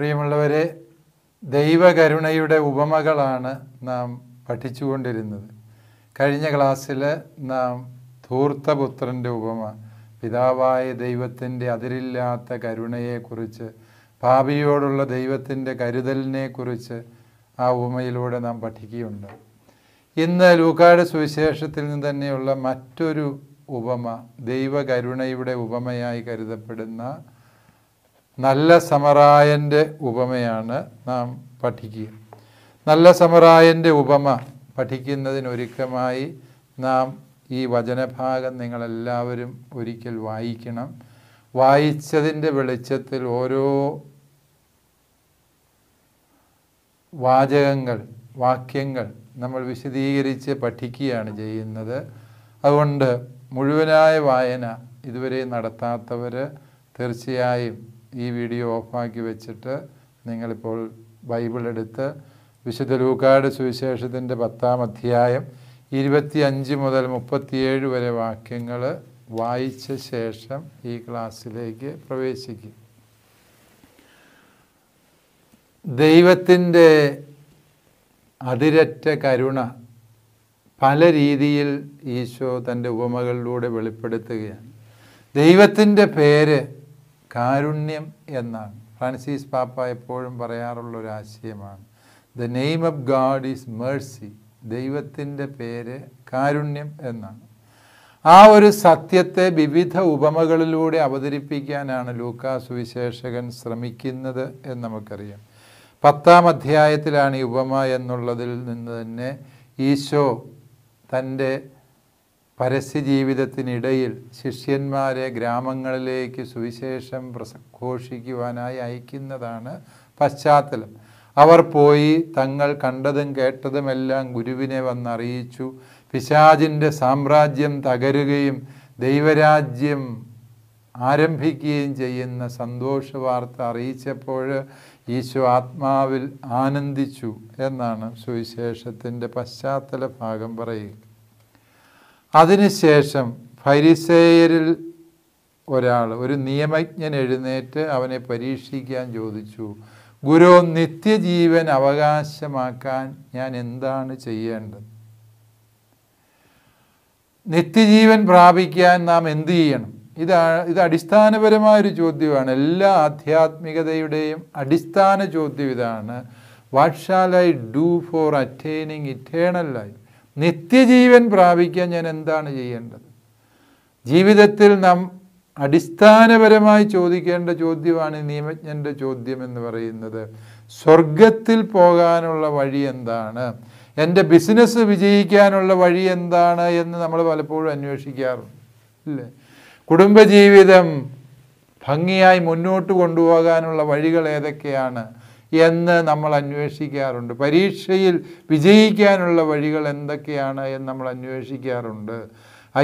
പ്രിയമുള്ളവരെ ദൈവകരുണയുടെ ഉപമകളാണ് നാം പഠിച്ചുകൊണ്ടിരുന്നത് കഴിഞ്ഞ ക്ലാസ്സിൽ നാം ധൂർത്തപുത്രൻ്റെ ഉപമ പിതാവായ ദൈവത്തിൻ്റെ അതിരില്ലാത്ത കരുണയെക്കുറിച്ച് ഭാവിയോടുള്ള ദൈവത്തിൻ്റെ കരുതലിനെക്കുറിച്ച് ആ ഉപമയിലൂടെ നാം പഠിക്കുകയുണ്ട് ഇന്ന് ലൂക്കാട് സുവിശേഷത്തിൽ നിന്ന് തന്നെയുള്ള മറ്റൊരു ഉപമ ദൈവകരുണയുടെ ഉപമയായി കരുതപ്പെടുന്ന നല്ല സമറായൻ്റെ ഉപമയാണ് നാം പഠിക്കുക നല്ല സമറായൻ്റെ ഉപമ പഠിക്കുന്നതിനൊരുക്കമായി നാം ഈ വചനഭാഗം നിങ്ങളെല്ലാവരും ഒരിക്കൽ വായിക്കണം വായിച്ചതിൻ്റെ വെളിച്ചത്തിൽ ഓരോ വാചകങ്ങൾ വാക്യങ്ങൾ നമ്മൾ വിശദീകരിച്ച് പഠിക്കുകയാണ് ചെയ്യുന്നത് അതുകൊണ്ട് മുഴുവനായ വായന ഇതുവരെ നടത്താത്തവർ തീർച്ചയായും ഈ വീഡിയോ ഓഫാക്കി വെച്ചിട്ട് നിങ്ങളിപ്പോൾ ബൈബിൾ എടുത്ത് വിശുദ്ധ ലൂക്കാട് സുവിശേഷത്തിൻ്റെ പത്താം അധ്യായം ഇരുപത്തി അഞ്ച് മുതൽ മുപ്പത്തിയേഴ് വരെ വാക്യങ്ങൾ വായിച്ച ശേഷം ഈ ക്ലാസ്സിലേക്ക് പ്രവേശിക്കും ദൈവത്തിൻ്റെ അതിരറ്റ കരുണ പല രീതിയിൽ ഈശോ തൻ്റെ ഉപമകളിലൂടെ വെളിപ്പെടുത്തുകയാണ് ദൈവത്തിൻ്റെ പേര് കാരുണ്യം എന്നാണ് ഫ്രാൻസിസ് പാപ്പ എപ്പോഴും പറയാറുള്ള ഒരു ആശയമാണ് the name of God is mercy ദൈവത്തിൻ്റെ പേര് കാരുണ്യം എന്നാണ് ആ ഒരു സത്യത്തെ വിവിധ ഉപമകളിലൂടെ അവതരിപ്പിക്കാനാണ് ലൂക്കാ സുവിശേഷകൻ ശ്രമിക്കുന്നത് എന്ന് നമുക്കറിയാം പത്താം അധ്യായത്തിലാണ് ഈ ഉപമ എന്നുള്ളതിൽ നിന്ന് തന്നെ ഈശോ തൻ്റെ പരസ്യജീവിതത്തിനിടയിൽ ശിഷ്യന്മാരെ ഗ്രാമങ്ങളിലേക്ക് സുവിശേഷം പ്രഘോഷിക്കുവാനായി അയക്കുന്നതാണ് പശ്ചാത്തലം അവർ പോയി തങ്ങൾ കണ്ടതും കേട്ടതുമെല്ലാം ഗുരുവിനെ വന്നറിയിച്ചു പിശാജിൻ്റെ സാമ്രാജ്യം തകരുകയും ദൈവരാജ്യം ആരംഭിക്കുകയും ചെയ്യുന്ന സന്തോഷ വാർത്ത അറിയിച്ചപ്പോൾ ഈശോ ആത്മാവിൽ ആനന്ദിച്ചു എന്നാണ് സുവിശേഷത്തിൻ്റെ പശ്ചാത്തല ഭാഗം പറയുക അതിനുശേഷം ഫരിസേയരിൽ ഒരാൾ ഒരു നിയമജ്ഞൻ എഴുന്നേറ്റ് അവനെ പരീക്ഷിക്കാൻ ചോദിച്ചു ഗുരു നിത്യജീവൻ അവകാശമാക്കാൻ ഞാൻ എന്താണ് ചെയ്യേണ്ടത് നിത്യജീവൻ പ്രാപിക്കാൻ നാം എന്ത് ചെയ്യണം ഇതാണ് ഇത് അടിസ്ഥാനപരമായൊരു ചോദ്യമാണ് എല്ലാ ആധ്യാത്മികതയുടെയും അടിസ്ഥാന ചോദ്യം ഇതാണ് what shall I do for attaining eternal life നിത്യജീവൻ പ്രാപിക്കാൻ ഞാൻ എന്താണ് ചെയ്യേണ്ടത് ജീവിതത്തിൽ നാം അടിസ്ഥാനപരമായി ചോദിക്കേണ്ട ചോദ്യമാണ് നിയമജ്ഞൻ്റെ ചോദ്യം എന്ന് പറയുന്നത് സ്വർഗത്തിൽ പോകാനുള്ള വഴി എന്താണ് എൻ്റെ ബിസിനസ് വിജയിക്കാനുള്ള വഴി എന്താണ് എന്ന് നമ്മൾ പലപ്പോഴും അന്വേഷിക്കാറുണ്ട് ഇല്ലേ കുടുംബജീവിതം ഭംഗിയായി മുന്നോട്ട് കൊണ്ടുപോകാനുള്ള വഴികൾ ഏതൊക്കെയാണ് എന്ന് നമ്മൾ അന്വേഷിക്കാറുണ്ട് പരീക്ഷയിൽ വിജയിക്കാനുള്ള വഴികൾ എന്തൊക്കെയാണ് എന്ന് നമ്മൾ അന്വേഷിക്കാറുണ്ട്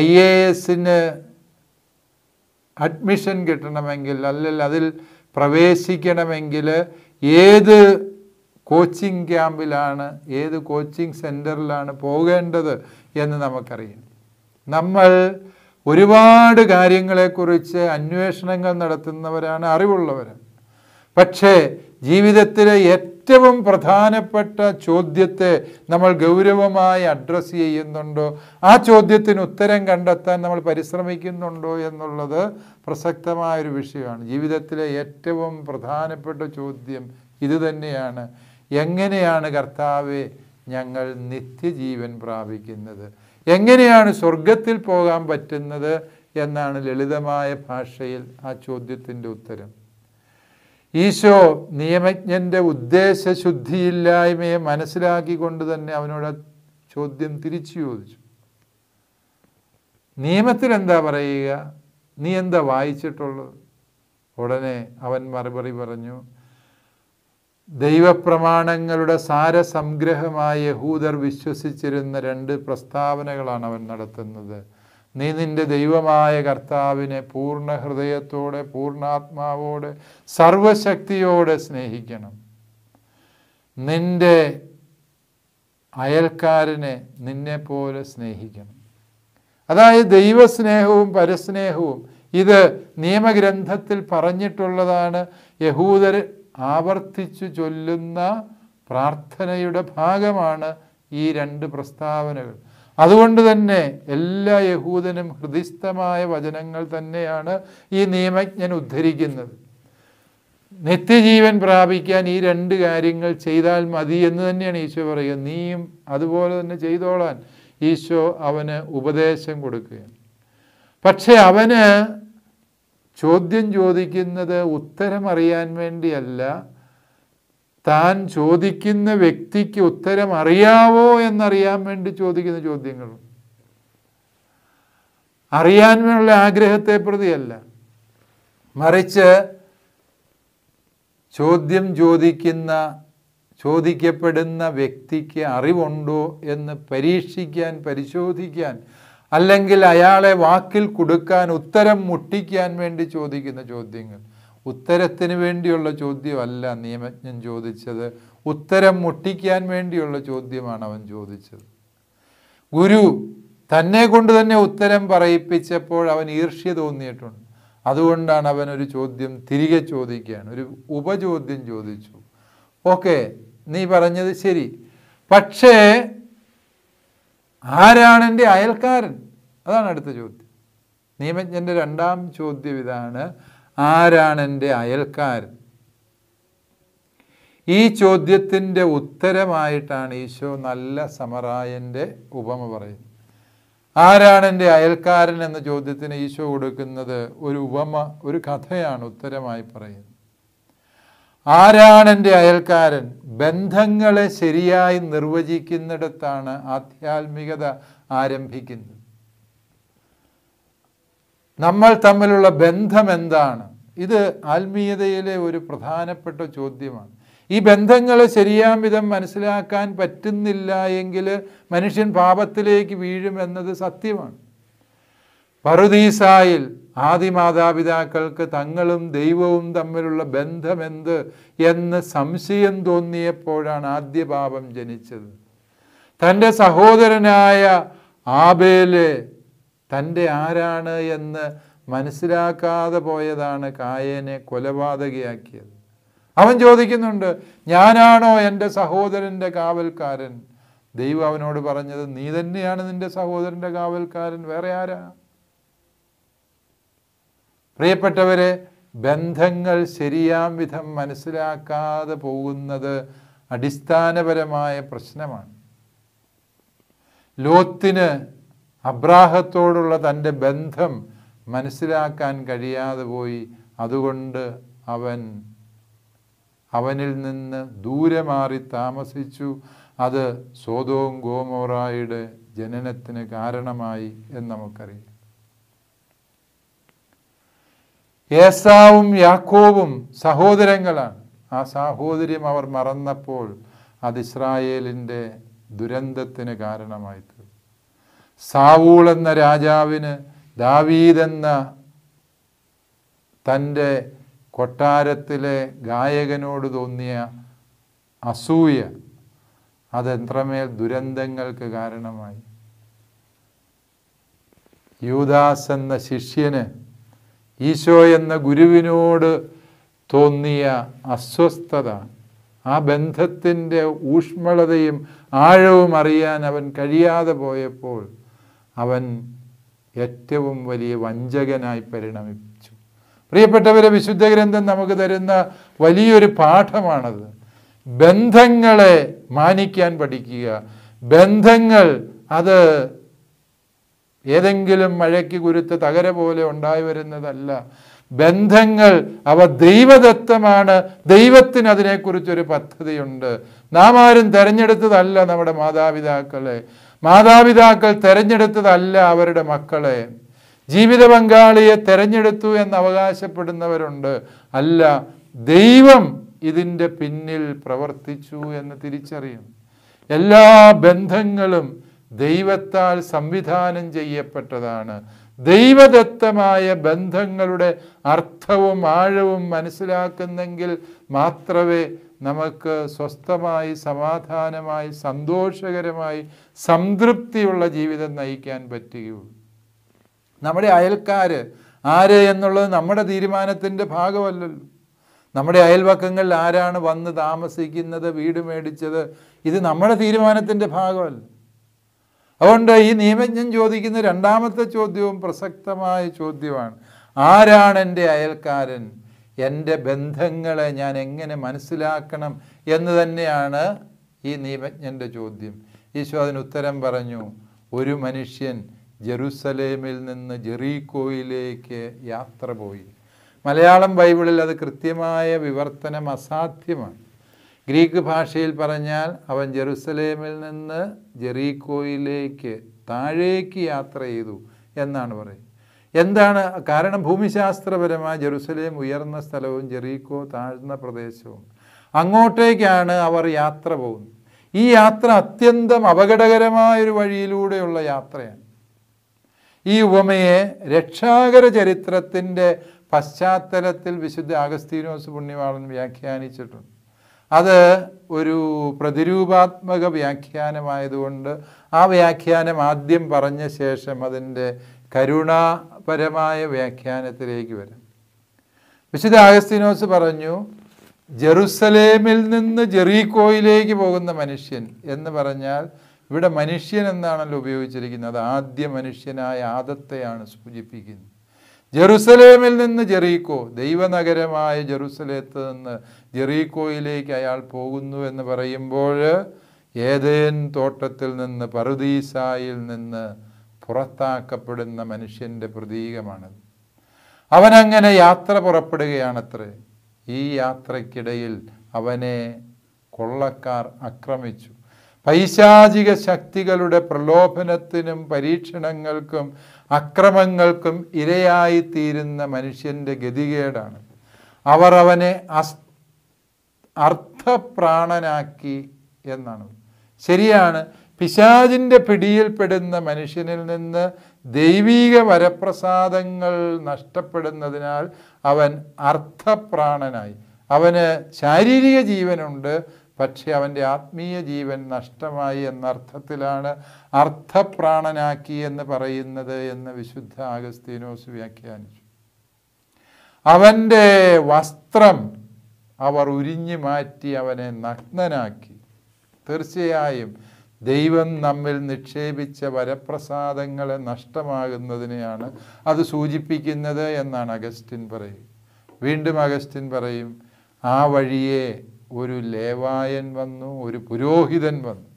ഐ എ എസിന് അഡ്മിഷൻ കിട്ടണമെങ്കിൽ അല്ലെങ്കിൽ അതിൽ പ്രവേശിക്കണമെങ്കിൽ ഏത് കോച്ചിങ് ക്യാമ്പിലാണ് ഏത് കോച്ചിങ് സെൻറ്ററിലാണ് പോകേണ്ടത് എന്ന് നമുക്കറിയാം നമ്മൾ ഒരുപാട് കാര്യങ്ങളെക്കുറിച്ച് അന്വേഷണങ്ങൾ നടത്തുന്നവരാണ് അറിവുള്ളവരാണ് പക്ഷേ ജീവിതത്തിലെ ഏറ്റവും പ്രധാനപ്പെട്ട ചോദ്യത്തെ നമ്മൾ ഗൗരവമായി അഡ്രസ്സ് ചെയ്യുന്നുണ്ടോ ആ ചോദ്യത്തിന് ഉത്തരം കണ്ടെത്താൻ നമ്മൾ പരിശ്രമിക്കുന്നുണ്ടോ എന്നുള്ളത് പ്രസക്തമായൊരു വിഷയമാണ് ജീവിതത്തിലെ ഏറ്റവും പ്രധാനപ്പെട്ട ചോദ്യം ഇത് തന്നെയാണ് എങ്ങനെയാണ് കർത്താവെ ഞങ്ങൾ നിത്യജീവൻ പ്രാപിക്കുന്നത് എങ്ങനെയാണ് സ്വർഗത്തിൽ പോകാൻ പറ്റുന്നത് എന്നാണ് ലളിതമായ ഭാഷയിൽ ആ ചോദ്യത്തിൻ്റെ ഉത്തരം ഈശോ നിയമജ്ഞൻ്റെ ശുദ്ധിയില്ലായ്മയെ മനസ്സിലാക്കിക്കൊണ്ട് തന്നെ അവനോട് ചോദ്യം തിരിച്ചു ചോദിച്ചു നിയമത്തിൽ എന്താ പറയുക നീ എന്താ വായിച്ചിട്ടുള്ളത് ഉടനെ അവൻ മറുപടി പറഞ്ഞു ദൈവപ്രമാണങ്ങളുടെ സാരസംഗ്രഹമായ യഹൂദർ വിശ്വസിച്ചിരുന്ന രണ്ട് പ്രസ്താവനകളാണ് അവൻ നടത്തുന്നത് നീ നിന്റെ ദൈവമായ കർത്താവിനെ പൂർണ്ണ ഹൃദയത്തോടെ പൂർണ്ണാത്മാവോടെ സർവശക്തിയോടെ സ്നേഹിക്കണം നിന്റെ അയൽക്കാരനെ നിന്നെ പോലെ സ്നേഹിക്കണം അതായത് ദൈവസ്നേഹവും പരസ്നേഹവും ഇത് നിയമഗ്രന്ഥത്തിൽ പറഞ്ഞിട്ടുള്ളതാണ് യഹൂദർ ആവർത്തിച്ചു ചൊല്ലുന്ന പ്രാർത്ഥനയുടെ ഭാഗമാണ് ഈ രണ്ട് പ്രസ്താവനകൾ അതുകൊണ്ട് തന്നെ എല്ലാ യഹൂദനും ഹൃദയസ്ഥമായ വചനങ്ങൾ തന്നെയാണ് ഈ നിയമജ്ഞൻ ഉദ്ധരിക്കുന്നത് നിത്യജീവൻ പ്രാപിക്കാൻ ഈ രണ്ട് കാര്യങ്ങൾ ചെയ്താൽ മതി എന്ന് തന്നെയാണ് ഈശോ പറയുക നീയും അതുപോലെ തന്നെ ചെയ്തോളാൻ ഈശോ അവന് ഉപദേശം കൊടുക്കുക പക്ഷെ അവന് ചോദ്യം ചോദിക്കുന്നത് ഉത്തരം അറിയാൻ വേണ്ടിയല്ല താൻ ചോദിക്കുന്ന വ്യക്തിക്ക് ഉത്തരം അറിയാവോ എന്നറിയാൻ വേണ്ടി ചോദിക്കുന്ന അറിയാൻ അറിയാനുള്ള ആഗ്രഹത്തെ പ്രതിയല്ല മറിച്ച് ചോദ്യം ചോദിക്കുന്ന ചോദിക്കപ്പെടുന്ന വ്യക്തിക്ക് അറിവുണ്ടോ എന്ന് പരീക്ഷിക്കാൻ പരിശോധിക്കാൻ അല്ലെങ്കിൽ അയാളെ വാക്കിൽ കൊടുക്കാൻ ഉത്തരം മുട്ടിക്കാൻ വേണ്ടി ചോദിക്കുന്ന ചോദ്യങ്ങൾ ഉത്തരത്തിന് വേണ്ടിയുള്ള ചോദ്യമല്ല നിയമജ്ഞൻ ചോദിച്ചത് ഉത്തരം മുട്ടിക്കാൻ വേണ്ടിയുള്ള ചോദ്യമാണ് അവൻ ചോദിച്ചത് ഗുരു തന്നെ കൊണ്ട് തന്നെ ഉത്തരം പറയിപ്പിച്ചപ്പോൾ അവൻ ഈർഷ്യ തോന്നിയിട്ടുണ്ട് അതുകൊണ്ടാണ് അവൻ ഒരു ചോദ്യം തിരികെ ചോദിക്കുകയാണ് ഒരു ഉപചോദ്യം ചോദിച്ചു ഓക്കെ നീ പറഞ്ഞത് ശരി പക്ഷേ ആരാണ് എൻ്റെ അയൽക്കാരൻ അതാണ് അടുത്ത ചോദ്യം നിയമജ്ഞൻ്റെ രണ്ടാം ചോദ്യം ഇതാണ് ആരാണ് എൻ്റെ അയൽക്കാരൻ ഈ ചോദ്യത്തിൻ്റെ ഉത്തരമായിട്ടാണ് ഈശോ നല്ല സമറായൻ്റെ ഉപമ പറയുന്നത് ആരാണ് എൻ്റെ അയൽക്കാരൻ എന്ന ചോദ്യത്തിന് ഈശോ കൊടുക്കുന്നത് ഒരു ഉപമ ഒരു കഥയാണ് ഉത്തരമായി പറയുന്നത് ആരാണ് എൻ്റെ അയൽക്കാരൻ ബന്ധങ്ങളെ ശരിയായി നിർവചിക്കുന്നിടത്താണ് ആധ്യാത്മികത ആരംഭിക്കുന്നത് നമ്മൾ തമ്മിലുള്ള ബന്ധം എന്താണ് ഇത് ആത്മീയതയിലെ ഒരു പ്രധാനപ്പെട്ട ചോദ്യമാണ് ഈ ബന്ധങ്ങൾ ശരിയാം വിധം മനസ്സിലാക്കാൻ പറ്റുന്നില്ല എങ്കിൽ മനുഷ്യൻ പാപത്തിലേക്ക് വീഴും എന്നത് സത്യമാണ് പറുദീസായിൽ മാതാപിതാക്കൾക്ക് തങ്ങളും ദൈവവും തമ്മിലുള്ള ബന്ധമെന്ത് എന്ന് സംശയം തോന്നിയപ്പോഴാണ് ആദ്യ പാപം ജനിച്ചത് തൻ്റെ സഹോദരനായ ആബേലെ തൻ്റെ ആരാണ് എന്ന് മനസ്സിലാക്കാതെ പോയതാണ് കായേനെ കൊലപാതകയാക്കിയത് അവൻ ചോദിക്കുന്നുണ്ട് ഞാനാണോ എൻ്റെ സഹോദരൻ്റെ കാവൽക്കാരൻ ദൈവം അവനോട് പറഞ്ഞത് നീ തന്നെയാണ് നിന്റെ സഹോദരൻ്റെ കാവൽക്കാരൻ വേറെ ആരാ പ്രിയപ്പെട്ടവരെ ബന്ധങ്ങൾ ശരിയാം വിധം മനസ്സിലാക്കാതെ പോകുന്നത് അടിസ്ഥാനപരമായ പ്രശ്നമാണ് ലോത്തിന് അബ്രാഹത്തോടുള്ള തൻ്റെ ബന്ധം മനസ്സിലാക്കാൻ കഴിയാതെ പോയി അതുകൊണ്ട് അവൻ അവനിൽ നിന്ന് ദൂരെ മാറി താമസിച്ചു അത് സോതോം ഗോമോറായുടെ ജനനത്തിന് കാരണമായി എന്ന് നമുക്കറിയാം ഏസാവും യാക്കോവും സഹോദരങ്ങളാണ് ആ സാഹോദര്യം അവർ മറന്നപ്പോൾ അത് ഇസ്രായേലിൻ്റെ ദുരന്തത്തിന് കാരണമായി സാവൂൾ എന്ന രാജാവിന് ദാവീദ് എന്ന തൻ്റെ കൊട്ടാരത്തിലെ ഗായകനോട് തോന്നിയ അസൂയ അതെത്രമേൽ ദുരന്തങ്ങൾക്ക് കാരണമായി യൂദാസ് എന്ന ശിഷ്യന് ഈശോ എന്ന ഗുരുവിനോട് തോന്നിയ അസ്വസ്ഥത ആ ബന്ധത്തിൻ്റെ ഊഷ്മളതയും ആഴവും അറിയാൻ അവൻ കഴിയാതെ പോയപ്പോൾ അവൻ ഏറ്റവും വലിയ വഞ്ചകനായി പരിണമിച്ചു പ്രിയപ്പെട്ടവരെ വിശുദ്ധ ഗ്രന്ഥം നമുക്ക് തരുന്ന വലിയൊരു പാഠമാണത് ബന്ധങ്ങളെ മാനിക്കാൻ പഠിക്കുക ബന്ധങ്ങൾ അത് ഏതെങ്കിലും മഴയ്ക്ക് കുരുത്ത് തകര പോലെ ഉണ്ടായി വരുന്നതല്ല ബന്ധങ്ങൾ അവ ദൈവദത്തമാണ് ദൈവത്തിന് അതിനെക്കുറിച്ചൊരു പദ്ധതിയുണ്ട് നാം ആരും തെരഞ്ഞെടുത്തതല്ല നമ്മുടെ മാതാപിതാക്കളെ മാതാപിതാക്കൾ തെരഞ്ഞെടുത്തതല്ല അവരുടെ മക്കളെ ജീവിത പങ്കാളിയെ തെരഞ്ഞെടുത്തു എന്ന് അവകാശപ്പെടുന്നവരുണ്ട് അല്ല ദൈവം ഇതിൻ്റെ പിന്നിൽ പ്രവർത്തിച്ചു എന്ന് തിരിച്ചറിയും എല്ലാ ബന്ധങ്ങളും ദൈവത്താൽ സംവിധാനം ചെയ്യപ്പെട്ടതാണ് ദൈവദത്തമായ ബന്ധങ്ങളുടെ അർത്ഥവും ആഴവും മനസ്സിലാക്കുന്നെങ്കിൽ മാത്രമേ നമുക്ക് സ്വസ്ഥമായി സമാധാനമായി സന്തോഷകരമായി സംതൃപ്തിയുള്ള ജീവിതം നയിക്കാൻ പറ്റുകയുള്ളൂ നമ്മുടെ അയൽക്കാർ ആര് എന്നുള്ളത് നമ്മുടെ തീരുമാനത്തിൻ്റെ ഭാഗമല്ലല്ലോ നമ്മുടെ അയൽവക്കങ്ങളിൽ ആരാണ് വന്ന് താമസിക്കുന്നത് വീട് മേടിച്ചത് ഇത് നമ്മുടെ തീരുമാനത്തിൻ്റെ ഭാഗമല്ല അതുകൊണ്ട് ഈ നിയമജ്ഞൻ ചോദിക്കുന്ന രണ്ടാമത്തെ ചോദ്യവും പ്രസക്തമായ ചോദ്യമാണ് ആരാണ് എൻ്റെ അയൽക്കാരൻ എൻ്റെ ബന്ധങ്ങളെ ഞാൻ എങ്ങനെ മനസ്സിലാക്കണം എന്ന് തന്നെയാണ് ഈ നിയമജ്ഞൻ്റെ ചോദ്യം ഈശോ അതിന് ഉത്തരം പറഞ്ഞു ഒരു മനുഷ്യൻ ജെറുസലേമിൽ നിന്ന് ജെറീക്കോയിലേക്ക് യാത്ര പോയി മലയാളം ബൈബിളിൽ അത് കൃത്യമായ വിവർത്തനം അസാധ്യമാണ് ഗ്രീക്ക് ഭാഷയിൽ പറഞ്ഞാൽ അവൻ ജെറുസലേമിൽ നിന്ന് ജെറീക്കോയിലേക്ക് താഴേക്ക് യാത്ര ചെയ്തു എന്നാണ് പറയുന്നത് എന്താണ് കാരണം ഭൂമിശാസ്ത്രപരമായി ജെറുസലേം ഉയർന്ന സ്ഥലവും ജെറീക്കോ താഴ്ന്ന പ്രദേശവും അങ്ങോട്ടേക്കാണ് അവർ യാത്ര പോകുന്നത് ഈ യാത്ര അത്യന്തം അപകടകരമായൊരു വഴിയിലൂടെയുള്ള യാത്രയാണ് ഈ ഉപമയെ രക്ഷാകര ചരിത്രത്തിൻ്റെ പശ്ചാത്തലത്തിൽ വിശുദ്ധ അഗസ്തീനോസ് പുണ്യവാളൻ വ്യാഖ്യാനിച്ചിട്ടുണ്ട് അത് ഒരു പ്രതിരൂപാത്മക വ്യാഖ്യാനമായതുകൊണ്ട് ആ വ്യാഖ്യാനം ആദ്യം പറഞ്ഞ ശേഷം അതിൻ്റെ കരുണാപരമായ വ്യാഖ്യാനത്തിലേക്ക് വരാം വിശുദ്ധ ആഗസ്തീനോസ് പറഞ്ഞു ജെറുസലേമിൽ നിന്ന് ജെറീക്കോയിലേക്ക് പോകുന്ന മനുഷ്യൻ എന്ന് പറഞ്ഞാൽ ഇവിടെ മനുഷ്യൻ എന്നാണല്ലോ ഉപയോഗിച്ചിരിക്കുന്നത് ആദ്യ മനുഷ്യനായ ആദത്തെയാണ് സൂചിപ്പിക്കുന്നത് ജെറുസലേമിൽ നിന്ന് ജെറീക്കോ ദൈവനഗരമായ ജെറുസലേത്ത് നിന്ന് ജെറീക്കോയിലേക്ക് അയാൾ പോകുന്നു എന്ന് പറയുമ്പോൾ ഏതേൻ തോട്ടത്തിൽ നിന്ന് പറുദീസായിൽ നിന്ന് പുറത്താക്കപ്പെടുന്ന മനുഷ്യൻ്റെ പ്രതീകമാണത് അവനങ്ങനെ യാത്ര പുറപ്പെടുകയാണത്രേ ഈ യാത്രയ്ക്കിടയിൽ അവനെ കൊള്ളക്കാർ ആക്രമിച്ചു പൈശാചിക ശക്തികളുടെ പ്രലോഭനത്തിനും പരീക്ഷണങ്ങൾക്കും അക്രമങ്ങൾക്കും ഇരയായിത്തീരുന്ന മനുഷ്യൻ്റെ ഗതികേടാണ് അവർ അവനെ അസ് അർത്ഥപ്രാണനാക്കി എന്നാണ് ശരിയാണ് പിശാചിൻ്റെ പിടിയിൽപ്പെടുന്ന മനുഷ്യനിൽ നിന്ന് ദൈവീക വരപ്രസാദങ്ങൾ നഷ്ടപ്പെടുന്നതിനാൽ അവൻ അർത്ഥപ്രാണനായി അവന് ശാരീരിക ജീവനുണ്ട് പക്ഷേ അവൻ്റെ ആത്മീയ ജീവൻ നഷ്ടമായി എന്നർത്ഥത്തിലാണ് അർത്ഥപ്രാണനാക്കി എന്ന് പറയുന്നത് എന്ന് വിശുദ്ധ അഗസ്തീനോസ് വ്യാഖ്യാനിച്ചു അവൻ്റെ വസ്ത്രം അവർ ഉരിഞ്ഞു മാറ്റി അവനെ നഗ്നനാക്കി തീർച്ചയായും ദൈവം നമ്മിൽ നിക്ഷേപിച്ച വരപ്രസാദങ്ങളെ നഷ്ടമാകുന്നതിനെയാണ് അത് സൂചിപ്പിക്കുന്നത് എന്നാണ് അഗസ്റ്റിൻ പറയും വീണ്ടും അഗസ്റ്റിൻ പറയും ആ വഴിയെ ഒരു ലേവായൻ വന്നു ഒരു പുരോഹിതൻ വന്നു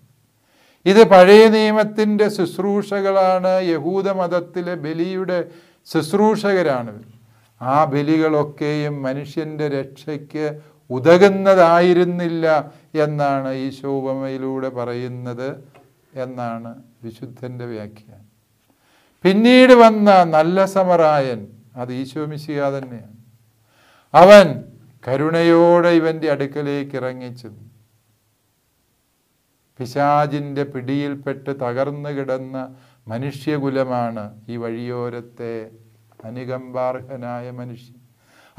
ഇത് പഴയ നിയമത്തിൻ്റെ ശുശ്രൂഷകളാണ് യഹൂദ മതത്തിലെ ബലിയുടെ ശുശ്രൂഷകരാണ് ആ ബലികളൊക്കെയും മനുഷ്യൻ്റെ രക്ഷയ്ക്ക് ഉതകുന്നതായിരുന്നില്ല എന്നാണ് ഈശോ ഉപമയിലൂടെ പറയുന്നത് എന്നാണ് വിശുദ്ധൻ്റെ വ്യാഖ്യാനം പിന്നീട് വന്ന നല്ല സമറായൻ അത് ഈശോ മിശിക തന്നെയാണ് അവൻ കരുണയോടെ ഇവൻ്റെ അടുക്കലേക്ക് ഇറങ്ങിച്ചെന്നു പിശാജിൻ്റെ പിടിയിൽപ്പെട്ട് തകർന്നു കിടന്ന മനുഷ്യകുലമാണ് ഈ വഴിയോരത്തെ അനുകമ്പാർഹനായ മനുഷ്യൻ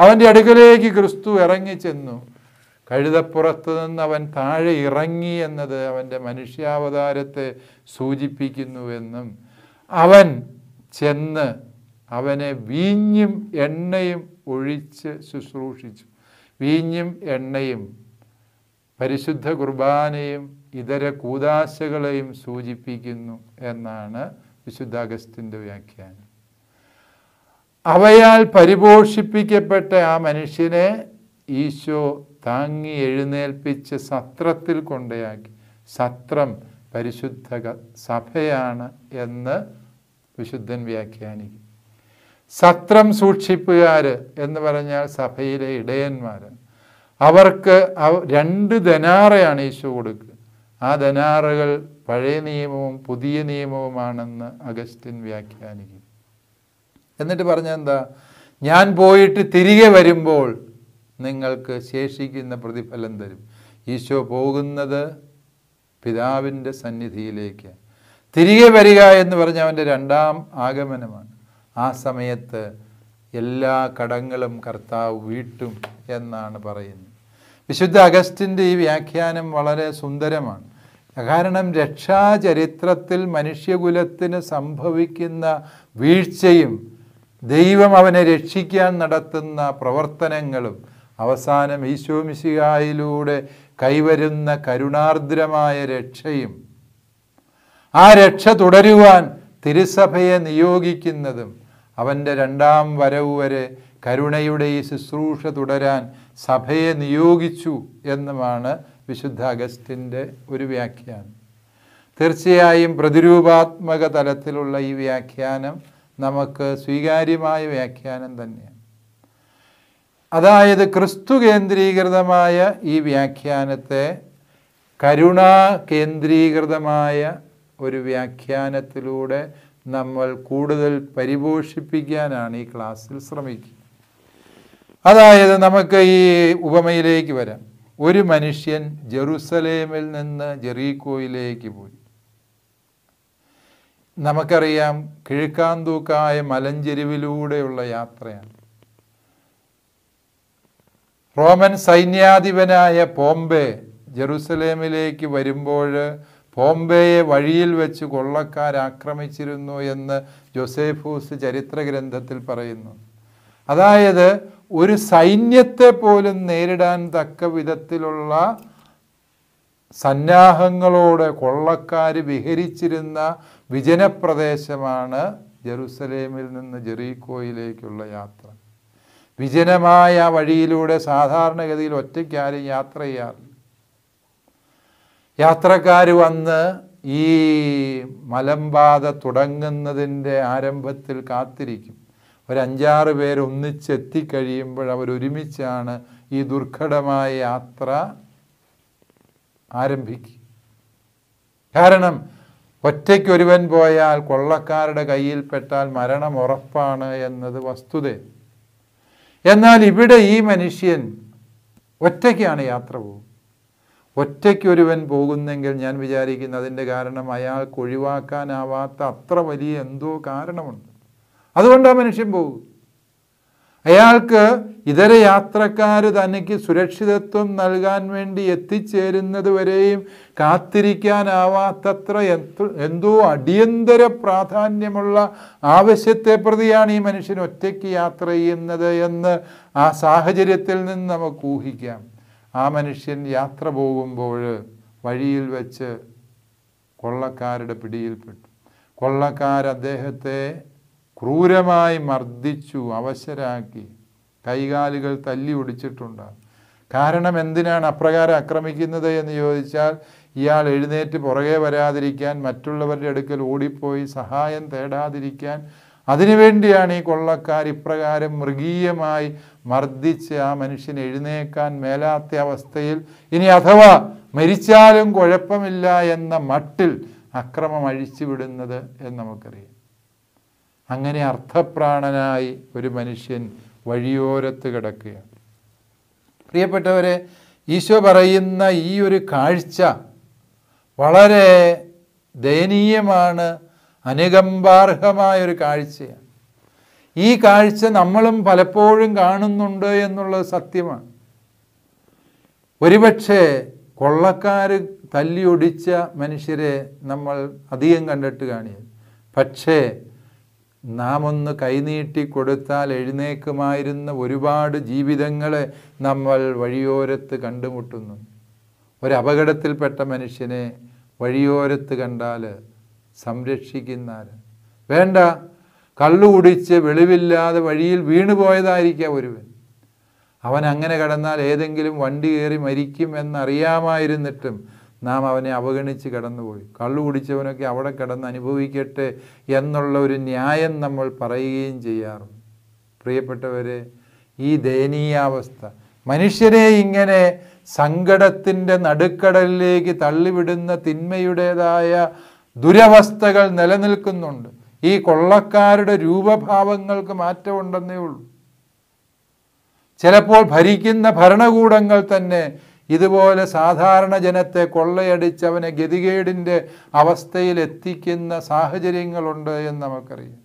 അവൻ്റെ അടുക്കലേക്ക് ക്രിസ്തു ഇറങ്ങിച്ചെന്നു കഴുതപ്പുറത്ത് നിന്ന് അവൻ താഴെ ഇറങ്ങി എന്നത് അവൻ്റെ മനുഷ്യാവതാരത്തെ സൂചിപ്പിക്കുന്നുവെന്നും അവൻ ചെന്ന് അവനെ വീഞ്ഞും എണ്ണയും ഒഴിച്ച് ശുശ്രൂഷിച്ചു വീഞ്ഞും എണ്ണയും പരിശുദ്ധ കുർബാനയും ഇതര കൂതാശകളെയും സൂചിപ്പിക്കുന്നു എന്നാണ് വിശുദ്ധ അഗസ്റ്റിൻ്റെ വ്യാഖ്യാനം അവയാൽ പരിപോഷിപ്പിക്കപ്പെട്ട ആ മനുഷ്യനെ ഈശോ താങ്ങി എഴുന്നേൽപ്പിച്ച് സത്രത്തിൽ കൊണ്ടയാക്കി സത്രം പരിശുദ്ധ സഭയാണ് എന്ന് വിശുദ്ധൻ വ്യാഖ്യാനിക്കും സത്രം സൂക്ഷിപ്പുകാർ എന്ന് പറഞ്ഞാൽ സഭയിലെ ഇടയന്മാർ അവർക്ക് രണ്ട് ധനാറയാണ് ഈശു കൊടുക്കുക ആ ധനാറകൾ പഴയ നിയമവും പുതിയ നിയമവുമാണെന്ന് അഗസ്റ്റിൻ വ്യാഖ്യാനിക്കും എന്നിട്ട് പറഞ്ഞെന്താ ഞാൻ പോയിട്ട് തിരികെ വരുമ്പോൾ നിങ്ങൾക്ക് ശേഷിക്കുന്ന പ്രതിഫലം തരും ഈശോ പോകുന്നത് പിതാവിൻ്റെ സന്നിധിയിലേക്ക് തിരികെ വരിക എന്ന് പറഞ്ഞ അവൻ്റെ രണ്ടാം ആഗമനമാണ് ആ സമയത്ത് എല്ലാ കടങ്ങളും കർത്താവ് വീട്ടും എന്നാണ് പറയുന്നത് വിശുദ്ധ അഗസ്റ്റിൻ്റെ ഈ വ്യാഖ്യാനം വളരെ സുന്ദരമാണ് കാരണം രക്ഷാചരിത്രത്തിൽ മനുഷ്യകുലത്തിന് സംഭവിക്കുന്ന വീഴ്ചയും ദൈവം അവനെ രക്ഷിക്കാൻ നടത്തുന്ന പ്രവർത്തനങ്ങളും അവസാനം ഈശോമിശിഹായിലൂടെ കൈവരുന്ന കരുണാർദ്രമായ രക്ഷയും ആ രക്ഷ തുടരുവാൻ തിരുസഭയെ നിയോഗിക്കുന്നതും അവൻ്റെ രണ്ടാം വരവ് വരെ കരുണയുടെ ഈ ശുശ്രൂഷ തുടരാൻ സഭയെ നിയോഗിച്ചു എന്നുമാണ് വിശുദ്ധ അഗസ്റ്റിൻ്റെ ഒരു വ്യാഖ്യാനം തീർച്ചയായും പ്രതിരൂപാത്മക തലത്തിലുള്ള ഈ വ്യാഖ്യാനം നമുക്ക് സ്വീകാര്യമായ വ്യാഖ്യാനം തന്നെയാണ് അതായത് ക്രിസ്തു കേന്ദ്രീകൃതമായ ഈ വ്യാഖ്യാനത്തെ കരുണാ കേന്ദ്രീകൃതമായ ഒരു വ്യാഖ്യാനത്തിലൂടെ നമ്മൾ കൂടുതൽ പരിപോഷിപ്പിക്കാനാണ് ഈ ക്ലാസ്സിൽ ശ്രമിക്കുക അതായത് നമുക്ക് ഈ ഉപമയിലേക്ക് വരാം ഒരു മനുഷ്യൻ ജെറുസലേമിൽ നിന്ന് ജെറീക്കോയിലേക്ക് പോയി നമുക്കറിയാം കിഴക്കാന്തൂക്കായ മലഞ്ചെരുവിലൂടെയുള്ള യാത്രയാണ് റോമൻ സൈന്യാധിപനായ പോംബെ ജെറുസലേമിലേക്ക് വരുമ്പോൾ പോംബെയെ വഴിയിൽ വെച്ച് കൊള്ളക്കാരാക്രമിച്ചിരുന്നു എന്ന് ജോസേഫൂസ് ചരിത്ര ഗ്രന്ഥത്തിൽ പറയുന്നു അതായത് ഒരു സൈന്യത്തെ പോലും നേരിടാൻ തക്ക വിധത്തിലുള്ള സന്നാഹങ്ങളോടെ കൊള്ളക്കാർ വിഹരിച്ചിരുന്ന വിജനപ്രദേശമാണ് ജെറുസലേമിൽ നിന്ന് ജെറീക്കോയിലേക്കുള്ള യാത്ര വിജനമായ വഴിയിലൂടെ സാധാരണഗതിയിൽ ഒറ്റയ്ക്ക് ആരും യാത്ര ചെയ്യാറില്ല യാത്രക്കാർ വന്ന് ഈ മലമ്പാത തുടങ്ങുന്നതിൻ്റെ ആരംഭത്തിൽ കാത്തിരിക്കും ഒരഞ്ചാറ് പേര് ഒന്നിച്ചെത്തിക്കഴിയുമ്പോൾ അവരൊരുമിച്ചാണ് ഈ ദുർഘടമായ യാത്ര ആരംഭിക്കുക കാരണം ഒറ്റയ്ക്കൊരുവൻ പോയാൽ കൊള്ളക്കാരുടെ കയ്യിൽപ്പെട്ടാൽ മരണം ഉറപ്പാണ് എന്നത് വസ്തുതയാണ് എന്നാൽ ഇവിടെ ഈ മനുഷ്യൻ ഒറ്റയ്ക്കാണ് യാത്ര പോകും ഒറ്റയ്ക്കൊരുവൻ പോകുന്നെങ്കിൽ ഞാൻ വിചാരിക്കുന്നു അതിൻ്റെ കാരണം അയാൾക്ക് ഒഴിവാക്കാനാവാത്ത അത്ര വലിയ എന്തോ കാരണമുണ്ട് അതുകൊണ്ടാണ് മനുഷ്യൻ പോകും അയാൾക്ക് ഇതര യാത്രക്കാർ തനിക്ക് സുരക്ഷിതത്വം നൽകാൻ വേണ്ടി വരെയും കാത്തിരിക്കാനാവാത്തത്ര എന്തോ അടിയന്തര പ്രാധാന്യമുള്ള ആവശ്യത്തെ പ്രതിയാണ് ഈ മനുഷ്യൻ ഒറ്റയ്ക്ക് യാത്ര ചെയ്യുന്നത് എന്ന് ആ സാഹചര്യത്തിൽ നിന്ന് നമുക്ക് ഊഹിക്കാം ആ മനുഷ്യൻ യാത്ര പോകുമ്പോൾ വഴിയിൽ വെച്ച് കൊള്ളക്കാരുടെ പിടിയിൽപ്പെട്ടു കൊള്ളക്കാർ അദ്ദേഹത്തെ ക്രൂരമായി മർദ്ദിച്ചു അവശരാക്കി കൈകാലുകൾ തല്ലി ഒടിച്ചിട്ടുണ്ട് കാരണം എന്തിനാണ് അപ്രകാരം ആക്രമിക്കുന്നത് എന്ന് ചോദിച്ചാൽ ഇയാൾ എഴുന്നേറ്റ് പുറകെ വരാതിരിക്കാൻ മറ്റുള്ളവരുടെ അടുക്കൽ ഓടിപ്പോയി സഹായം തേടാതിരിക്കാൻ അതിനുവേണ്ടിയാണ് ഈ കൊള്ളക്കാർ ഇപ്രകാരം മൃഗീയമായി മർദ്ദിച്ച് ആ മനുഷ്യൻ എഴുന്നേക്കാൻ മേലാത്ത അവസ്ഥയിൽ ഇനി അഥവാ മരിച്ചാലും കുഴപ്പമില്ല എന്ന മട്ടിൽ അക്രമം അഴിച്ചുവിടുന്നത് എന്ന് നമുക്കറിയാം അങ്ങനെ അർത്ഥപ്രാണനായി ഒരു മനുഷ്യൻ വഴിയോരത്ത് കിടക്കുകയാണ് പ്രിയപ്പെട്ടവരെ ഈശോ പറയുന്ന ഈ ഒരു കാഴ്ച വളരെ ദയനീയമാണ് അനുകമ്പാർഹമായൊരു കാഴ്ചയാണ് ഈ കാഴ്ച നമ്മളും പലപ്പോഴും കാണുന്നുണ്ട് എന്നുള്ളത് സത്യമാണ് ഒരുപക്ഷെ കൊള്ളക്കാർ തല്ലിയൊടിച്ച മനുഷ്യരെ നമ്മൾ അധികം കണ്ടിട്ട് കാണിയത് പക്ഷേ നാം ഒന്ന് കൈനീട്ടി കൊടുത്താൽ എഴുന്നേക്കുമായിരുന്ന ഒരുപാട് ജീവിതങ്ങളെ നമ്മൾ വഴിയോരത്ത് കണ്ടുമുട്ടുന്നു ഒരു മനുഷ്യനെ വഴിയോരത്ത് കണ്ടാൽ സംരക്ഷിക്കുന്നാൽ വേണ്ട കള്ളുകുടിച്ച് വെളിവില്ലാതെ വഴിയിൽ വീണുപോയതായിരിക്കാം ഒരുവൻ അവൻ അങ്ങനെ കടന്നാൽ ഏതെങ്കിലും വണ്ടി കയറി മരിക്കും എന്നറിയാമായിരുന്നിട്ടും നാം അവനെ അവഗണിച്ച് കടന്നുപോയി കള്ളു കുടിച്ചവനൊക്കെ അവിടെ കിടന്ന് അനുഭവിക്കട്ടെ എന്നുള്ള ഒരു ന്യായം നമ്മൾ പറയുകയും ചെയ്യാറുണ്ട് പ്രിയപ്പെട്ടവരെ ഈ ദയനീയാവസ്ഥ മനുഷ്യരെ ഇങ്ങനെ സങ്കടത്തിൻ്റെ നടുക്കടലിലേക്ക് തള്ളിവിടുന്ന തിന്മയുടേതായ ദുരവസ്ഥകൾ നിലനിൽക്കുന്നുണ്ട് ഈ കൊള്ളക്കാരുടെ രൂപഭാവങ്ങൾക്ക് മാറ്റമുണ്ടെന്നേ ഉള്ളൂ ചിലപ്പോൾ ഭരിക്കുന്ന ഭരണകൂടങ്ങൾ തന്നെ ഇതുപോലെ സാധാരണ ജനത്തെ കൊള്ളയടിച്ചവനെ ഗതികേടിൻ്റെ അവസ്ഥയിൽ എത്തിക്കുന്ന സാഹചര്യങ്ങളുണ്ട് എന്ന് നമുക്കറിയാം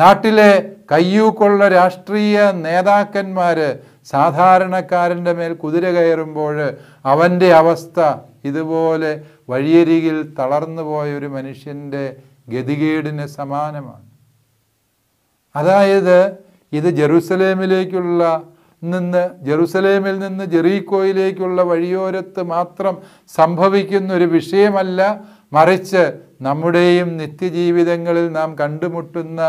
നാട്ടിലെ കയ്യൂക്കുള്ള രാഷ്ട്രീയ നേതാക്കന്മാർ സാധാരണക്കാരൻ്റെ മേൽ കുതിര കയറുമ്പോൾ അവൻ്റെ അവസ്ഥ ഇതുപോലെ വഴിയരികിൽ തളർന്നു പോയ ഒരു മനുഷ്യൻ്റെ ഗതികേടിന് സമാനമാണ് അതായത് ഇത് ജെറുസലേമിലേക്കുള്ള നിന്ന് ജെറുസലേമിൽ നിന്ന് ജെറീക്കോയിലേക്കുള്ള വഴിയോരത്ത് മാത്രം സംഭവിക്കുന്ന ഒരു വിഷയമല്ല മറിച്ച് നമ്മുടെയും നിത്യജീവിതങ്ങളിൽ നാം കണ്ടുമുട്ടുന്ന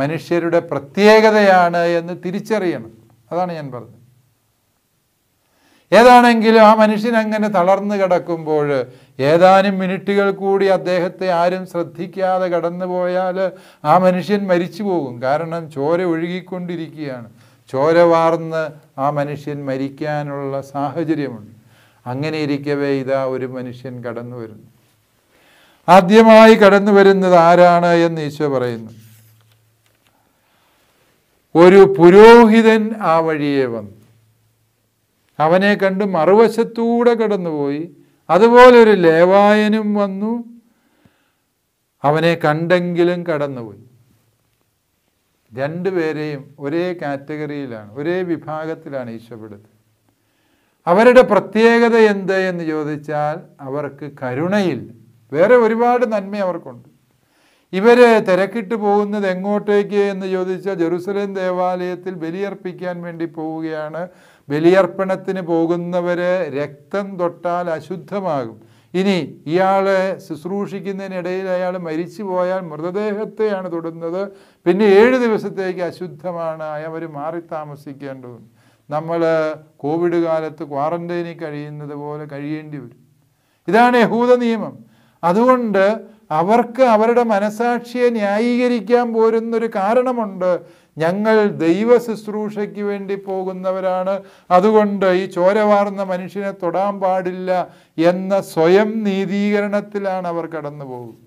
മനുഷ്യരുടെ പ്രത്യേകതയാണ് എന്ന് തിരിച്ചറിയണം അതാണ് ഞാൻ പറഞ്ഞത് ഏതാണെങ്കിലും ആ മനുഷ്യൻ അങ്ങനെ തളർന്നു കിടക്കുമ്പോൾ ഏതാനും മിനിറ്റുകൾ കൂടി അദ്ദേഹത്തെ ആരും ശ്രദ്ധിക്കാതെ കടന്നു പോയാൽ ആ മനുഷ്യൻ മരിച്ചു പോകും കാരണം ചോര ഒഴുകിക്കൊണ്ടിരിക്കുകയാണ് ചോരവാർന്ന് ആ മനുഷ്യൻ മരിക്കാനുള്ള സാഹചര്യമുണ്ട് അങ്ങനെ ഇരിക്കവേ ഇതാ ഒരു മനുഷ്യൻ കടന്നു വരുന്നു ആദ്യമായി കടന്നു വരുന്നത് ആരാണ് എന്ന് ഈശോ പറയുന്നു ഒരു പുരോഹിതൻ ആ വഴിയെ വന്നു അവനെ കണ്ട് മറുവശത്തൂടെ കടന്നുപോയി അതുപോലെ ഒരു ലേവായനും വന്നു അവനെ കണ്ടെങ്കിലും കടന്നുപോയി രണ്ടുപേരെയും ഒരേ കാറ്റഗറിയിലാണ് ഒരേ വിഭാഗത്തിലാണ് ഈശോപ്പെടുത്തുന്നത് അവരുടെ പ്രത്യേകത എന്ത് എന്ന് ചോദിച്ചാൽ അവർക്ക് കരുണയില്ല വേറെ ഒരുപാട് നന്മ അവർക്കുണ്ട് ഇവർ തിരക്കിട്ട് പോകുന്നത് എങ്ങോട്ടേക്ക് എന്ന് ചോദിച്ചാൽ ജെറുസലേം ദേവാലയത്തിൽ ബലിയർപ്പിക്കാൻ വേണ്ടി പോവുകയാണ് ബലിയർപ്പണത്തിന് പോകുന്നവരെ രക്തം തൊട്ടാൽ അശുദ്ധമാകും ഇനി ഇയാളെ ശുശ്രൂഷിക്കുന്നതിനിടയിൽ അയാൾ മരിച്ചു പോയാൽ മൃതദേഹത്തെയാണ് തൊടുന്നത് പിന്നെ ഏഴ് ദിവസത്തേക്ക് അശുദ്ധമാണ് അയാൾ മാറി താമസിക്കേണ്ടത് നമ്മൾ കോവിഡ് കാലത്ത് ക്വാറന്റൈനിൽ കഴിയുന്നത് പോലെ കഴിയേണ്ടി വരും ഇതാണ് യഹൂദ നിയമം അതുകൊണ്ട് അവർക്ക് അവരുടെ മനസാക്ഷിയെ ന്യായീകരിക്കാൻ പോരുന്നൊരു കാരണമുണ്ട് ഞങ്ങൾ ദൈവ ശുശ്രൂഷയ്ക്ക് വേണ്ടി പോകുന്നവരാണ് അതുകൊണ്ട് ഈ ചോരവാർന്ന മനുഷ്യനെ തൊടാൻ പാടില്ല എന്ന സ്വയം നീതീകരണത്തിലാണ് അവർ കടന്നു പോകുന്നത്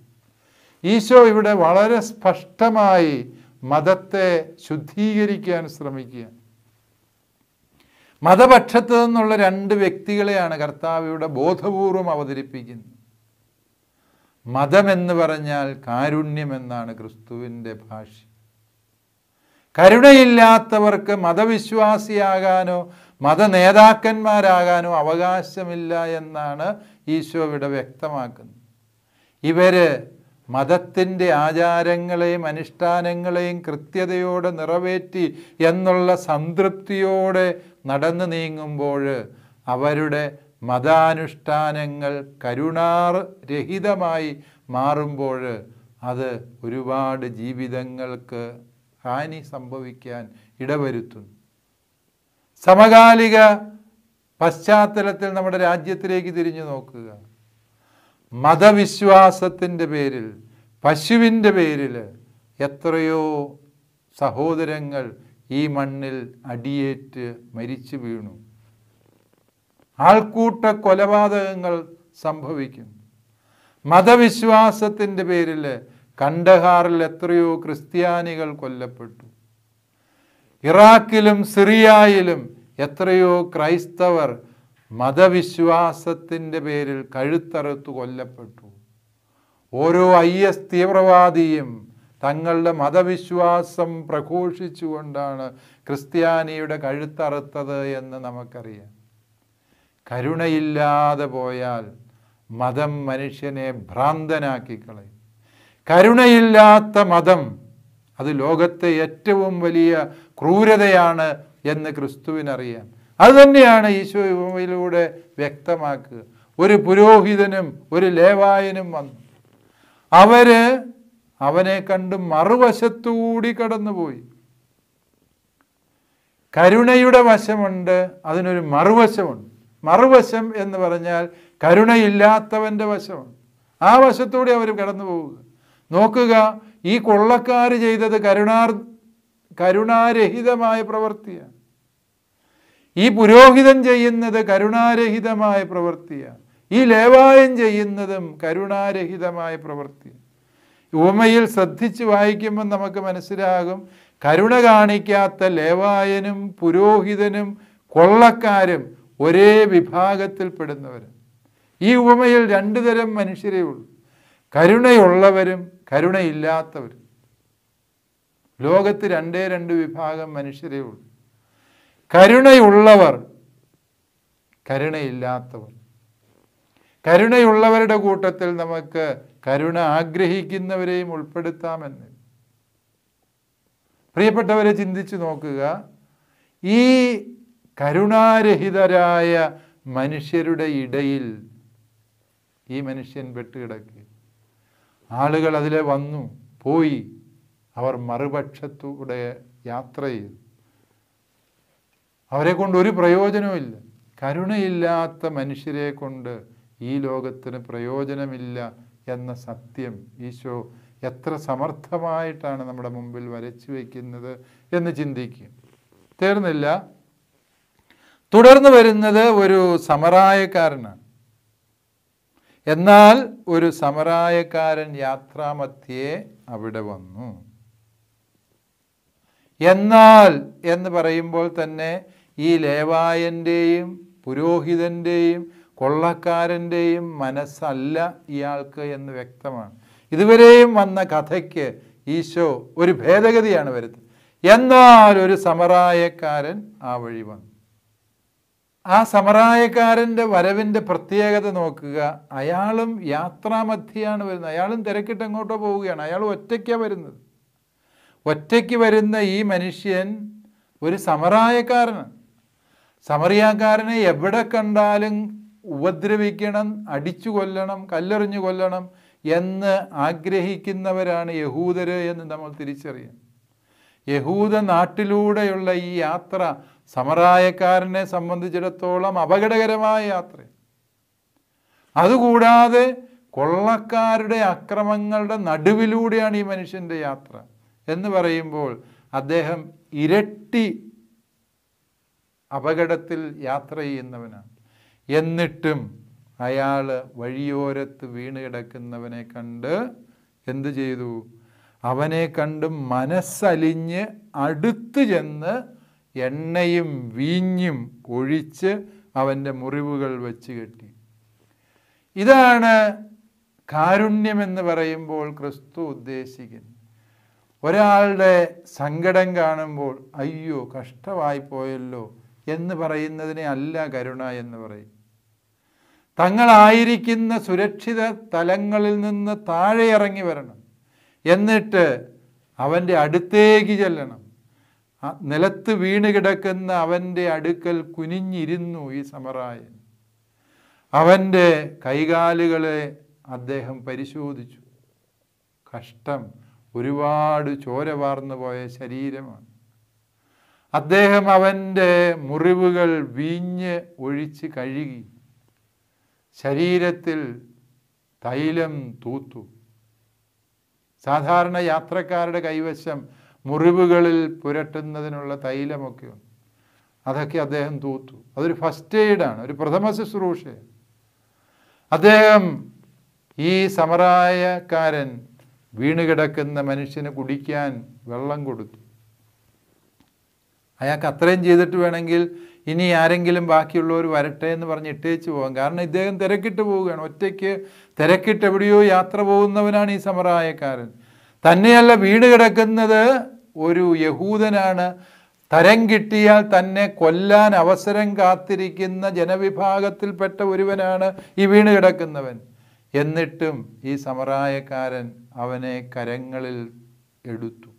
ഈശോ ഇവിടെ വളരെ സ്പഷ്ടമായി മതത്തെ ശുദ്ധീകരിക്കാൻ ശ്രമിക്കുക മതപക്ഷത്ത് നിന്നുള്ള രണ്ട് വ്യക്തികളെയാണ് കർത്താവ് ഇവിടെ ബോധപൂർവം അവതരിപ്പിക്കുന്നത് മതമെന്ന് പറഞ്ഞാൽ കാരുണ്യമെന്നാണ് ക്രിസ്തുവിൻ്റെ ഭാഷ്യം കരുണയില്ലാത്തവർക്ക് മതവിശ്വാസിയാകാനോ മത നേതാക്കന്മാരാകാനോ അവകാശമില്ല എന്നാണ് ഇവിടെ വ്യക്തമാക്കുന്നത് ഇവർ മതത്തിൻ്റെ ആചാരങ്ങളെയും അനുഷ്ഠാനങ്ങളെയും കൃത്യതയോടെ നിറവേറ്റി എന്നുള്ള സംതൃപ്തിയോടെ നടന്നു നീങ്ങുമ്പോൾ അവരുടെ മതാനുഷ്ഠാനങ്ങൾ കരുണാർഹിതമായി മാറുമ്പോൾ അത് ഒരുപാട് ജീവിതങ്ങൾക്ക് ഹാനി സംഭവിക്കാൻ ഇടവരുത്തുന്നു സമകാലിക പശ്ചാത്തലത്തിൽ നമ്മുടെ രാജ്യത്തിലേക്ക് തിരിഞ്ഞു നോക്കുക മതവിശ്വാസത്തിൻ്റെ പേരിൽ പശുവിൻ്റെ പേരിൽ എത്രയോ സഹോദരങ്ങൾ ഈ മണ്ണിൽ അടിയേറ്റ് മരിച്ചു വീണു ആൾക്കൂട്ട കൊലപാതകങ്ങൾ സംഭവിക്കുന്നു മതവിശ്വാസത്തിൻ്റെ പേരിൽ കണ്ടഹാറിൽ എത്രയോ ക്രിസ്ത്യാനികൾ കൊല്ലപ്പെട്ടു ഇറാഖിലും സിറിയയിലും എത്രയോ ക്രൈസ്തവർ മതവിശ്വാസത്തിൻ്റെ പേരിൽ കഴുത്തറുത്തു കൊല്ലപ്പെട്ടു ഓരോ ഐ എസ് തീവ്രവാദിയും തങ്ങളുടെ മതവിശ്വാസം പ്രഘോഷിച്ചുകൊണ്ടാണ് ക്രിസ്ത്യാനിയുടെ കഴുത്തറുത്തത് എന്ന് നമുക്കറിയാം കരുണയില്ലാതെ പോയാൽ മതം മനുഷ്യനെ ഭ്രാന്തനാക്കി കളയും കരുണയില്ലാത്ത മതം അത് ലോകത്തെ ഏറ്റവും വലിയ ക്രൂരതയാണ് എന്ന് ക്രിസ്തുവിനറിയാം അതുതന്നെയാണ് ഈശോയിലൂടെ വ്യക്തമാക്കുക ഒരു പുരോഹിതനും ഒരു ലേവായനും വന്നു അവര് അവനെ കണ്ട് മറുവശത്തുകൂടി കടന്നുപോയി കരുണയുടെ വശമുണ്ട് അതിനൊരു മറുവശമുണ്ട് മറുവശം എന്ന് പറഞ്ഞാൽ കരുണയില്ലാത്തവൻ്റെ വശമാണ് ആ വശത്തൂടെ അവർ കടന്നു പോവുക നോക്കുക ഈ കൊള്ളക്കാർ ചെയ്തത് കരുണാർ കരുണാരഹിതമായ പ്രവൃത്തിയാണ് ഈ പുരോഹിതൻ ചെയ്യുന്നത് കരുണാരഹിതമായ പ്രവൃത്തിയാണ് ഈ ലേവായം ചെയ്യുന്നതും കരുണാരഹിതമായ പ്രവൃത്തിയാണ് ഉപമയിൽ ശ്രദ്ധിച്ച് വായിക്കുമ്പോൾ നമുക്ക് മനസ്സിലാകും കരുണ കാണിക്കാത്ത ലേവായനും പുരോഹിതനും കൊള്ളക്കാരും ഒരേ വിഭാഗത്തിൽപ്പെടുന്നവരും ഈ ഉപമയിൽ രണ്ടു തരം മനുഷ്യരേ ഉള്ളൂ കരുണയുള്ളവരും കരുണയില്ലാത്തവർ ലോകത്ത് രണ്ടേ രണ്ട് വിഭാഗം മനുഷ്യരേ ഉള്ളൂ കരുണയുള്ളവർ കരുണയില്ലാത്തവർ കരുണയുള്ളവരുടെ കൂട്ടത്തിൽ നമുക്ക് കരുണ ആഗ്രഹിക്കുന്നവരെയും ഉൾപ്പെടുത്താമെന്ന് പ്രിയപ്പെട്ടവരെ ചിന്തിച്ചു നോക്കുക ഈ കരുണാരഹിതരായ മനുഷ്യരുടെ ഇടയിൽ ഈ മനുഷ്യൻ പെട്ടുകിടക്കുക ആളുകൾ അതിലെ വന്നു പോയി അവർ മറുപക്ഷത്തൂടെ യാത്ര ചെയ്തു അവരെ കൊണ്ട് ഒരു പ്രയോജനവുമില്ല കരുണയില്ലാത്ത മനുഷ്യരെ കൊണ്ട് ഈ ലോകത്തിന് പ്രയോജനമില്ല എന്ന സത്യം ഈശോ എത്ര സമർത്ഥമായിട്ടാണ് നമ്മുടെ മുമ്പിൽ വരച്ചു വയ്ക്കുന്നത് എന്ന് ചിന്തിക്കും തീർന്നില്ല തുടർന്ന് വരുന്നത് ഒരു സമറായക്കാരനാണ് എന്നാൽ ഒരു സമരായക്കാരൻ യാത്രാമധ്യേ അവിടെ വന്നു എന്നാൽ എന്ന് പറയുമ്പോൾ തന്നെ ഈ ലേവായൻ്റെയും പുരോഹിതൻ്റെയും കൊള്ളക്കാരൻ്റെയും മനസ്സല്ല ഇയാൾക്ക് എന്ന് വ്യക്തമാണ് ഇതുവരെയും വന്ന കഥയ്ക്ക് ഈശോ ഒരു ഭേദഗതിയാണ് വരുത്തുന്നത് എന്നാൽ ഒരു സമറായക്കാരൻ ആ വഴി വന്നു ആ സമറായക്കാരൻ്റെ വരവിൻ്റെ പ്രത്യേകത നോക്കുക അയാളും യാത്രാമധ്യയാണ് വരുന്നത് അയാളും തിരക്കിട്ട് എങ്ങോട്ടോ പോവുകയാണ് അയാൾ ഒറ്റയ്ക്കാണ് വരുന്നത് ഒറ്റയ്ക്ക് വരുന്ന ഈ മനുഷ്യൻ ഒരു സമറായക്കാരനാണ് സമറിയാക്കാരനെ എവിടെ കണ്ടാലും ഉപദ്രവിക്കണം അടിച്ചു കൊല്ലണം കല്ലെറിഞ്ഞു കൊല്ലണം എന്ന് ആഗ്രഹിക്കുന്നവരാണ് യഹൂദര് എന്ന് നമ്മൾ തിരിച്ചറിയാം യഹൂദ നാട്ടിലൂടെയുള്ള ഈ യാത്ര സമറായക്കാരനെ സംബന്ധിച്ചിടത്തോളം അപകടകരമായ യാത്ര അതുകൂടാതെ കൊള്ളക്കാരുടെ അക്രമങ്ങളുടെ നടുവിലൂടെയാണ് ഈ മനുഷ്യൻ്റെ യാത്ര എന്ന് പറയുമ്പോൾ അദ്ദേഹം ഇരട്ടി അപകടത്തിൽ യാത്ര ചെയ്യുന്നവനാണ് എന്നിട്ടും അയാൾ വഴിയോരത്ത് വീണ് കിടക്കുന്നവനെ കണ്ട് എന്തു ചെയ്തു അവനെ കണ്ട് മനസ്സലിഞ്ഞ് അടുത്ത് ചെന്ന് എണ്ണയും വീഞ്ഞും ഒഴിച്ച് അവൻ്റെ മുറിവുകൾ വെച്ച് കെട്ടി ഇതാണ് കാരുണ്യമെന്ന് പറയുമ്പോൾ ക്രിസ്തു ഉദ്ദേശിക്കുന്നത് ഒരാളുടെ സങ്കടം കാണുമ്പോൾ അയ്യോ കഷ്ടമായി പോയല്ലോ എന്ന് പറയുന്നതിനെ അല്ല കരുണ എന്ന് പറയും തങ്ങളായിരിക്കുന്ന സുരക്ഷിത തലങ്ങളിൽ നിന്ന് താഴെ ഇറങ്ങി വരണം എന്നിട്ട് അവൻ്റെ അടുത്തേക്ക് ചെല്ലണം നിലത്ത് വീണ് കിടക്കുന്ന അവൻ്റെ അടുക്കൽ കുനിഞ്ഞിരുന്നു ഈ സമറായൻ അവൻ്റെ കൈകാലുകളെ അദ്ദേഹം പരിശോധിച്ചു കഷ്ടം ഒരുപാട് ചോര വാർന്നു പോയ ശരീരമാണ് അദ്ദേഹം അവൻ്റെ മുറിവുകൾ വീഞ്ഞ് ഒഴിച്ച് കഴുകി ശരീരത്തിൽ തൈലം തൂത്തു സാധാരണ യാത്രക്കാരുടെ കൈവശം മുറിവുകളിൽ പുരട്ടുന്നതിനുള്ള ഉണ്ട് അതൊക്കെ അദ്ദേഹം തൂത്തു അതൊരു ഫസ്റ്റ് എയ്ഡാണ് ഒരു പ്രഥമ ശുശ്രൂഷ അദ്ദേഹം ഈ സമറായക്കാരൻ വീണുകിടക്കുന്ന മനുഷ്യന് കുടിക്കാൻ വെള്ളം കൊടുത്തു അയാൾക്ക് അത്രയും ചെയ്തിട്ട് വേണമെങ്കിൽ ഇനി ആരെങ്കിലും ബാക്കിയുള്ളവർ വരട്ടെ എന്ന് പറഞ്ഞ് ഇട്ടേച്ച് പോകാം കാരണം ഇദ്ദേഹം തിരക്കിട്ട് പോവുകയാണ് ഒറ്റയ്ക്ക് തിരക്കിട്ട് എവിടെയോ യാത്ര പോകുന്നവനാണ് ഈ സമറായക്കാരൻ തന്നെയല്ല വീട് കിടക്കുന്നത് ഒരു യഹൂദനാണ് തരം കിട്ടിയാൽ തന്നെ കൊല്ലാൻ അവസരം കാത്തിരിക്കുന്ന ജനവിഭാഗത്തിൽപ്പെട്ട ഒരുവനാണ് ഈ വീണ് കിടക്കുന്നവൻ എന്നിട്ടും ഈ സമറായക്കാരൻ അവനെ കരങ്ങളിൽ എടുത്തു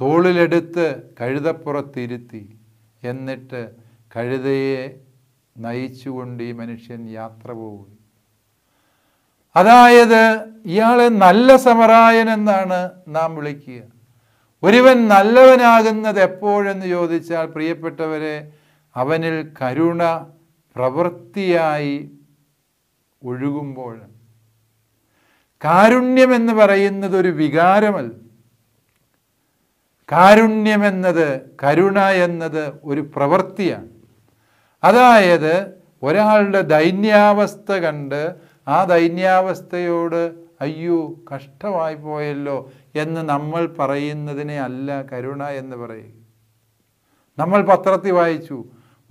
തോളിലെടുത്ത് കഴുതപ്പുറത്തിരുത്തി എന്നിട്ട് കഴുതയെ നയിച്ചുകൊണ്ട് ഈ മനുഷ്യൻ യാത്ര പോകുന്നു അതായത് ഇയാളെ നല്ല സമറായൻ എന്നാണ് നാം വിളിക്കുക ഒരുവൻ നല്ലവനാകുന്നത് എപ്പോഴെന്ന് ചോദിച്ചാൽ പ്രിയപ്പെട്ടവരെ അവനിൽ കരുണ പ്രവൃത്തിയായി ഒഴുകുമ്പോൾ കാരുണ്യം എന്ന് പറയുന്നത് ഒരു വികാരമല്ല കാരുണ്യം കരുണ എന്നത് ഒരു പ്രവൃത്തിയാണ് അതായത് ഒരാളുടെ ദൈന്യാവസ്ഥ കണ്ട് ആ ദൈന്യാവസ്ഥയോട് അയ്യോ കഷ്ടമായി പോയല്ലോ എന്ന് നമ്മൾ പറയുന്നതിനെ അല്ല കരുണ എന്ന് പറയുക നമ്മൾ പത്രത്തിൽ വായിച്ചു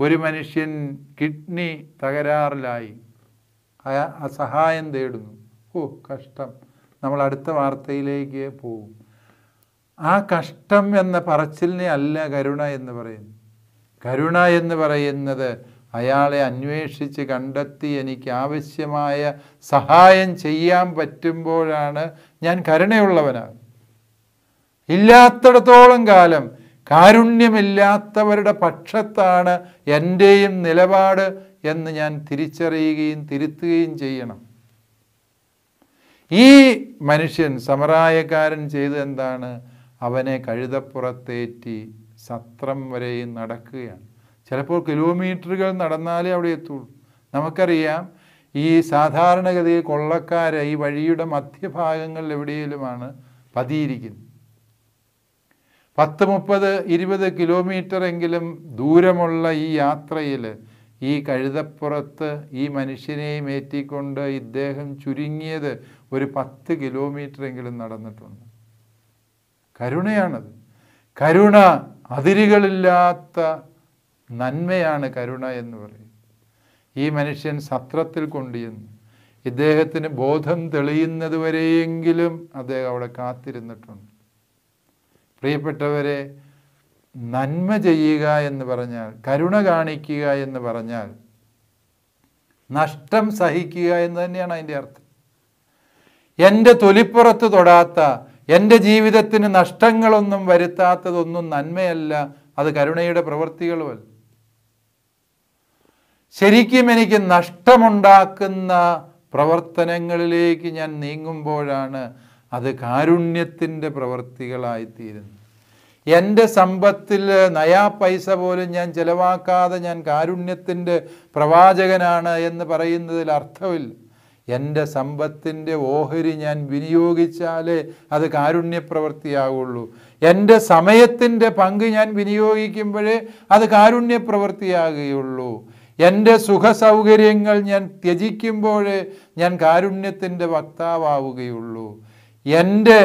ഒരു മനുഷ്യൻ കിഡ്നി തകരാറിലായി സഹായം തേടുന്നു ഓ കഷ്ടം നമ്മൾ അടുത്ത വാർത്തയിലേക്ക് പോകും ആ കഷ്ടം എന്ന പറച്ചിലിനെ അല്ല കരുണ എന്ന് പറയുന്നു കരുണ എന്ന് പറയുന്നത് അയാളെ അന്വേഷിച്ച് കണ്ടെത്തി എനിക്ക് ആവശ്യമായ സഹായം ചെയ്യാൻ പറ്റുമ്പോഴാണ് ഞാൻ കരുണയുള്ളവനാണ് ഇല്ലാത്തിടത്തോളം കാലം കാരുണ്യമില്ലാത്തവരുടെ പക്ഷത്താണ് എൻ്റെയും നിലപാട് എന്ന് ഞാൻ തിരിച്ചറിയുകയും തിരുത്തുകയും ചെയ്യണം ഈ മനുഷ്യൻ സമറായക്കാരൻ ചെയ്ത് എന്താണ് അവനെ കഴുതപ്പുറത്തേറ്റി സത്രം വരെയും നടക്കുകയാണ് ചിലപ്പോൾ കിലോമീറ്ററുകൾ നടന്നാലേ അവിടെ എത്തുള്ളൂ നമുക്കറിയാം ഈ സാധാരണഗതിയിൽ കൊള്ളക്കാരെ ഈ വഴിയുടെ മധ്യഭാഗങ്ങളിൽ എവിടെയെങ്കിലുമാണ് പതിയിരിക്കുന്നത് പത്ത് മുപ്പത് ഇരുപത് കിലോമീറ്റർ എങ്കിലും ദൂരമുള്ള ഈ യാത്രയിൽ ഈ കഴുതപ്പുറത്ത് ഈ മനുഷ്യനെയും ഏറ്റിക്കൊണ്ട് ഇദ്ദേഹം ചുരുങ്ങിയത് ഒരു പത്ത് കിലോമീറ്റർ എങ്കിലും നടന്നിട്ടുണ്ട് കരുണയാണത് കരുണ അതിരുകളില്ലാത്ത നന്മയാണ് കരുണ എന്ന് പറയും ഈ മനുഷ്യൻ സത്രത്തിൽ കൊണ്ടിരുന്നു ഇദ്ദേഹത്തിന് ബോധം തെളിയുന്നത് വരെയെങ്കിലും അദ്ദേഹം അവിടെ കാത്തിരുന്നിട്ടുണ്ട് പ്രിയപ്പെട്ടവരെ നന്മ ചെയ്യുക എന്ന് പറഞ്ഞാൽ കരുണ കാണിക്കുക എന്ന് പറഞ്ഞാൽ നഷ്ടം സഹിക്കുക എന്ന് തന്നെയാണ് അതിൻ്റെ അർത്ഥം എൻ്റെ തൊലിപ്പുറത്ത് തൊടാത്ത എൻ്റെ ജീവിതത്തിന് നഷ്ടങ്ങളൊന്നും വരുത്താത്തതൊന്നും നന്മയല്ല അത് കരുണയുടെ പ്രവൃത്തികളുമല്ല ശരിക്കും എനിക്ക് നഷ്ടമുണ്ടാക്കുന്ന പ്രവർത്തനങ്ങളിലേക്ക് ഞാൻ നീങ്ങുമ്പോഴാണ് അത് കാരുണ്യത്തിൻ്റെ പ്രവൃത്തികളായിത്തീരുന്നത് എൻ്റെ സമ്പത്തിൽ നയാ പൈസ പോലും ഞാൻ ചിലവാക്കാതെ ഞാൻ കാരുണ്യത്തിൻ്റെ പ്രവാചകനാണ് എന്ന് പറയുന്നതിൽ അർത്ഥമില്ല എൻ്റെ സമ്പത്തിൻ്റെ ഓഹരി ഞാൻ വിനിയോഗിച്ചാലേ അത് കാരുണ്യപ്രവൃത്തിയാവുള്ളൂ എൻ്റെ സമയത്തിൻ്റെ പങ്ക് ഞാൻ വിനിയോഗിക്കുമ്പോഴേ അത് കാരുണ്യപ്രവൃത്തിയാകുകയുള്ളൂ എൻ്റെ സുഖസൗകര്യങ്ങൾ ഞാൻ ത്യജിക്കുമ്പോഴേ ഞാൻ കാരുണ്യത്തിൻ്റെ വക്താവുകയുള്ളൂ എൻ്റെ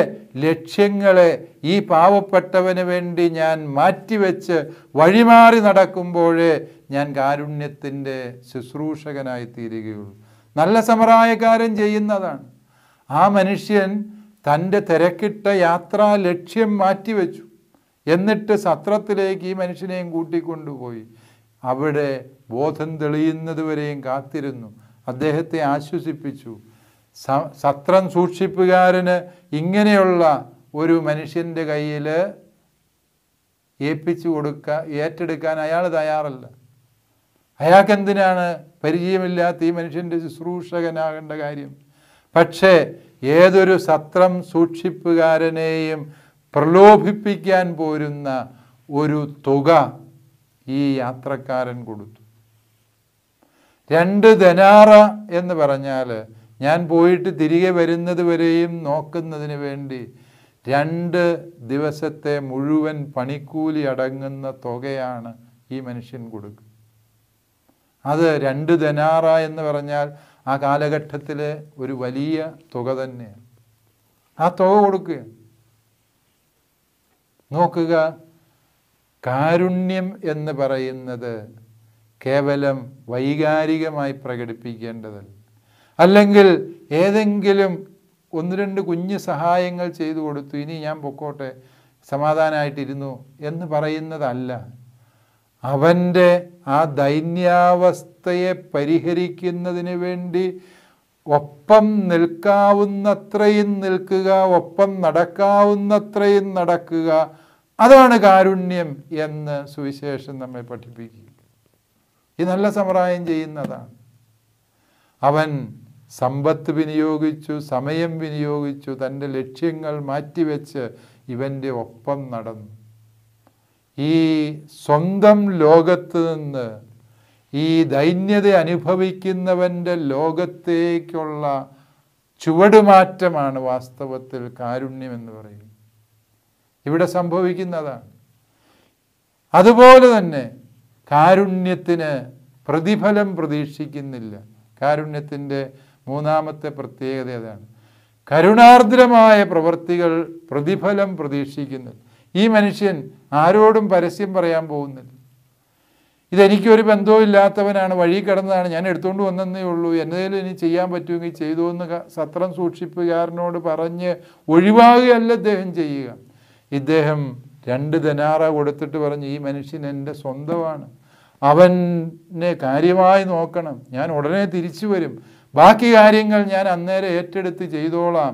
ലക്ഷ്യങ്ങളെ ഈ പാവപ്പെട്ടവന് വേണ്ടി ഞാൻ മാറ്റിവെച്ച് വഴിമാറി നടക്കുമ്പോഴേ ഞാൻ കാരുണ്യത്തിൻ്റെ ശുശ്രൂഷകനായി തീരുകയുള്ളൂ നല്ല സമറായക്കാരൻ ചെയ്യുന്നതാണ് ആ മനുഷ്യൻ തൻ്റെ തിരക്കിട്ട യാത്രാ ലക്ഷ്യം മാറ്റിവെച്ചു എന്നിട്ട് സത്രത്തിലേക്ക് ഈ മനുഷ്യനെയും കൂട്ടിക്കൊണ്ടുപോയി അവിടെ ബോധം തെളിയുന്നത് വരെയും കാത്തിരുന്നു അദ്ദേഹത്തെ ആശ്വസിപ്പിച്ചു സത്രം സൂക്ഷിപ്പുകാരന് ഇങ്ങനെയുള്ള ഒരു മനുഷ്യൻ്റെ കയ്യിൽ ഏൽപ്പിച്ചു കൊടുക്ക ഏറ്റെടുക്കാൻ അയാൾ തയ്യാറല്ല അയാൾക്കെന്തിനാണ് പരിചയമില്ലാത്ത ഈ മനുഷ്യൻ്റെ ശുശ്രൂഷകനാകേണ്ട കാര്യം പക്ഷേ ഏതൊരു സത്രം സൂക്ഷിപ്പുകാരനെയും പ്രലോഭിപ്പിക്കാൻ പോരുന്ന ഒരു തുക ഈ യാത്രക്കാരൻ കൊടുത്തു രണ്ട് ധനാറ എന്ന് പറഞ്ഞാൽ ഞാൻ പോയിട്ട് തിരികെ വരുന്നത് വരെയും നോക്കുന്നതിന് വേണ്ടി രണ്ട് ദിവസത്തെ മുഴുവൻ പണിക്കൂലി അടങ്ങുന്ന തുകയാണ് ഈ മനുഷ്യൻ കൊടുക്കുക അത് രണ്ട് ധനാറ എന്ന് പറഞ്ഞാൽ ആ കാലഘട്ടത്തിലെ ഒരു വലിയ തുക തന്നെയാണ് ആ തുക കൊടുക്കുക നോക്കുക കാരുണ്യം എന്ന് പറയുന്നത് കേവലം വൈകാരികമായി പ്രകടിപ്പിക്കേണ്ടതല്ല അല്ലെങ്കിൽ ഏതെങ്കിലും ഒന്ന് രണ്ട് കുഞ്ഞ് സഹായങ്ങൾ ചെയ്തു കൊടുത്തു ഇനി ഞാൻ പൊക്കോട്ടെ സമാധാനമായിട്ടിരുന്നു എന്ന് പറയുന്നതല്ല അവൻ്റെ ആ ദൈന്യാവസ്ഥയെ പരിഹരിക്കുന്നതിന് വേണ്ടി ഒപ്പം നിൽക്കാവുന്നത്രയും നിൽക്കുക ഒപ്പം നടക്കാവുന്നത്രയും നടക്കുക അതാണ് കാരുണ്യം എന്ന് സുവിശേഷം നമ്മെ പഠിപ്പിക്കുക ഈ നല്ല സമറായം ചെയ്യുന്നതാണ് അവൻ സമ്പത്ത് വിനിയോഗിച്ചു സമയം വിനിയോഗിച്ചു തൻ്റെ ലക്ഷ്യങ്ങൾ മാറ്റിവെച്ച് ഇവൻ്റെ ഒപ്പം നടന്നു ഈ സ്വന്തം ലോകത്ത് നിന്ന് ഈ ദൈന്യത അനുഭവിക്കുന്നവൻ്റെ ലോകത്തേക്കുള്ള ചുവടുമാറ്റമാണ് വാസ്തവത്തിൽ കാരുണ്യം എന്ന് പറയുന്നത് ഇവിടെ സംഭവിക്കുന്നതാണ് അതുപോലെ തന്നെ കാരുണ്യത്തിന് പ്രതിഫലം പ്രതീക്ഷിക്കുന്നില്ല കാരുണ്യത്തിൻ്റെ മൂന്നാമത്തെ പ്രത്യേകത അതാണ് കരുണാർദ്രമായ പ്രവൃത്തികൾ പ്രതിഫലം പ്രതീക്ഷിക്കുന്നില്ല ഈ മനുഷ്യൻ ആരോടും പരസ്യം പറയാൻ പോകുന്നില്ല ഇതെനിക്കൊരു ബന്ധവും ഇല്ലാത്തവനാണ് വഴി കിടന്നതാണ് ഞാൻ എടുത്തുകൊണ്ട് വന്നതേ ഉള്ളൂ എന്തെങ്കിലും ഇനി ചെയ്യാൻ പറ്റുമെങ്കിൽ ചെയ്തു എന്ന് സത്രം സൂക്ഷിപ്പുകാരനോട് പറഞ്ഞ് ഒഴിവാകുകയല്ല അദ്ദേഹം ചെയ്യുക ഇദ്ദേഹം രണ്ട് ദനാറ കൊടുത്തിട്ട് പറഞ്ഞു ഈ മനുഷ്യൻ എൻ്റെ സ്വന്തമാണ് അവനെ കാര്യമായി നോക്കണം ഞാൻ ഉടനെ തിരിച്ചു വരും ബാക്കി കാര്യങ്ങൾ ഞാൻ അന്നേരം ഏറ്റെടുത്ത് ചെയ്തോളാം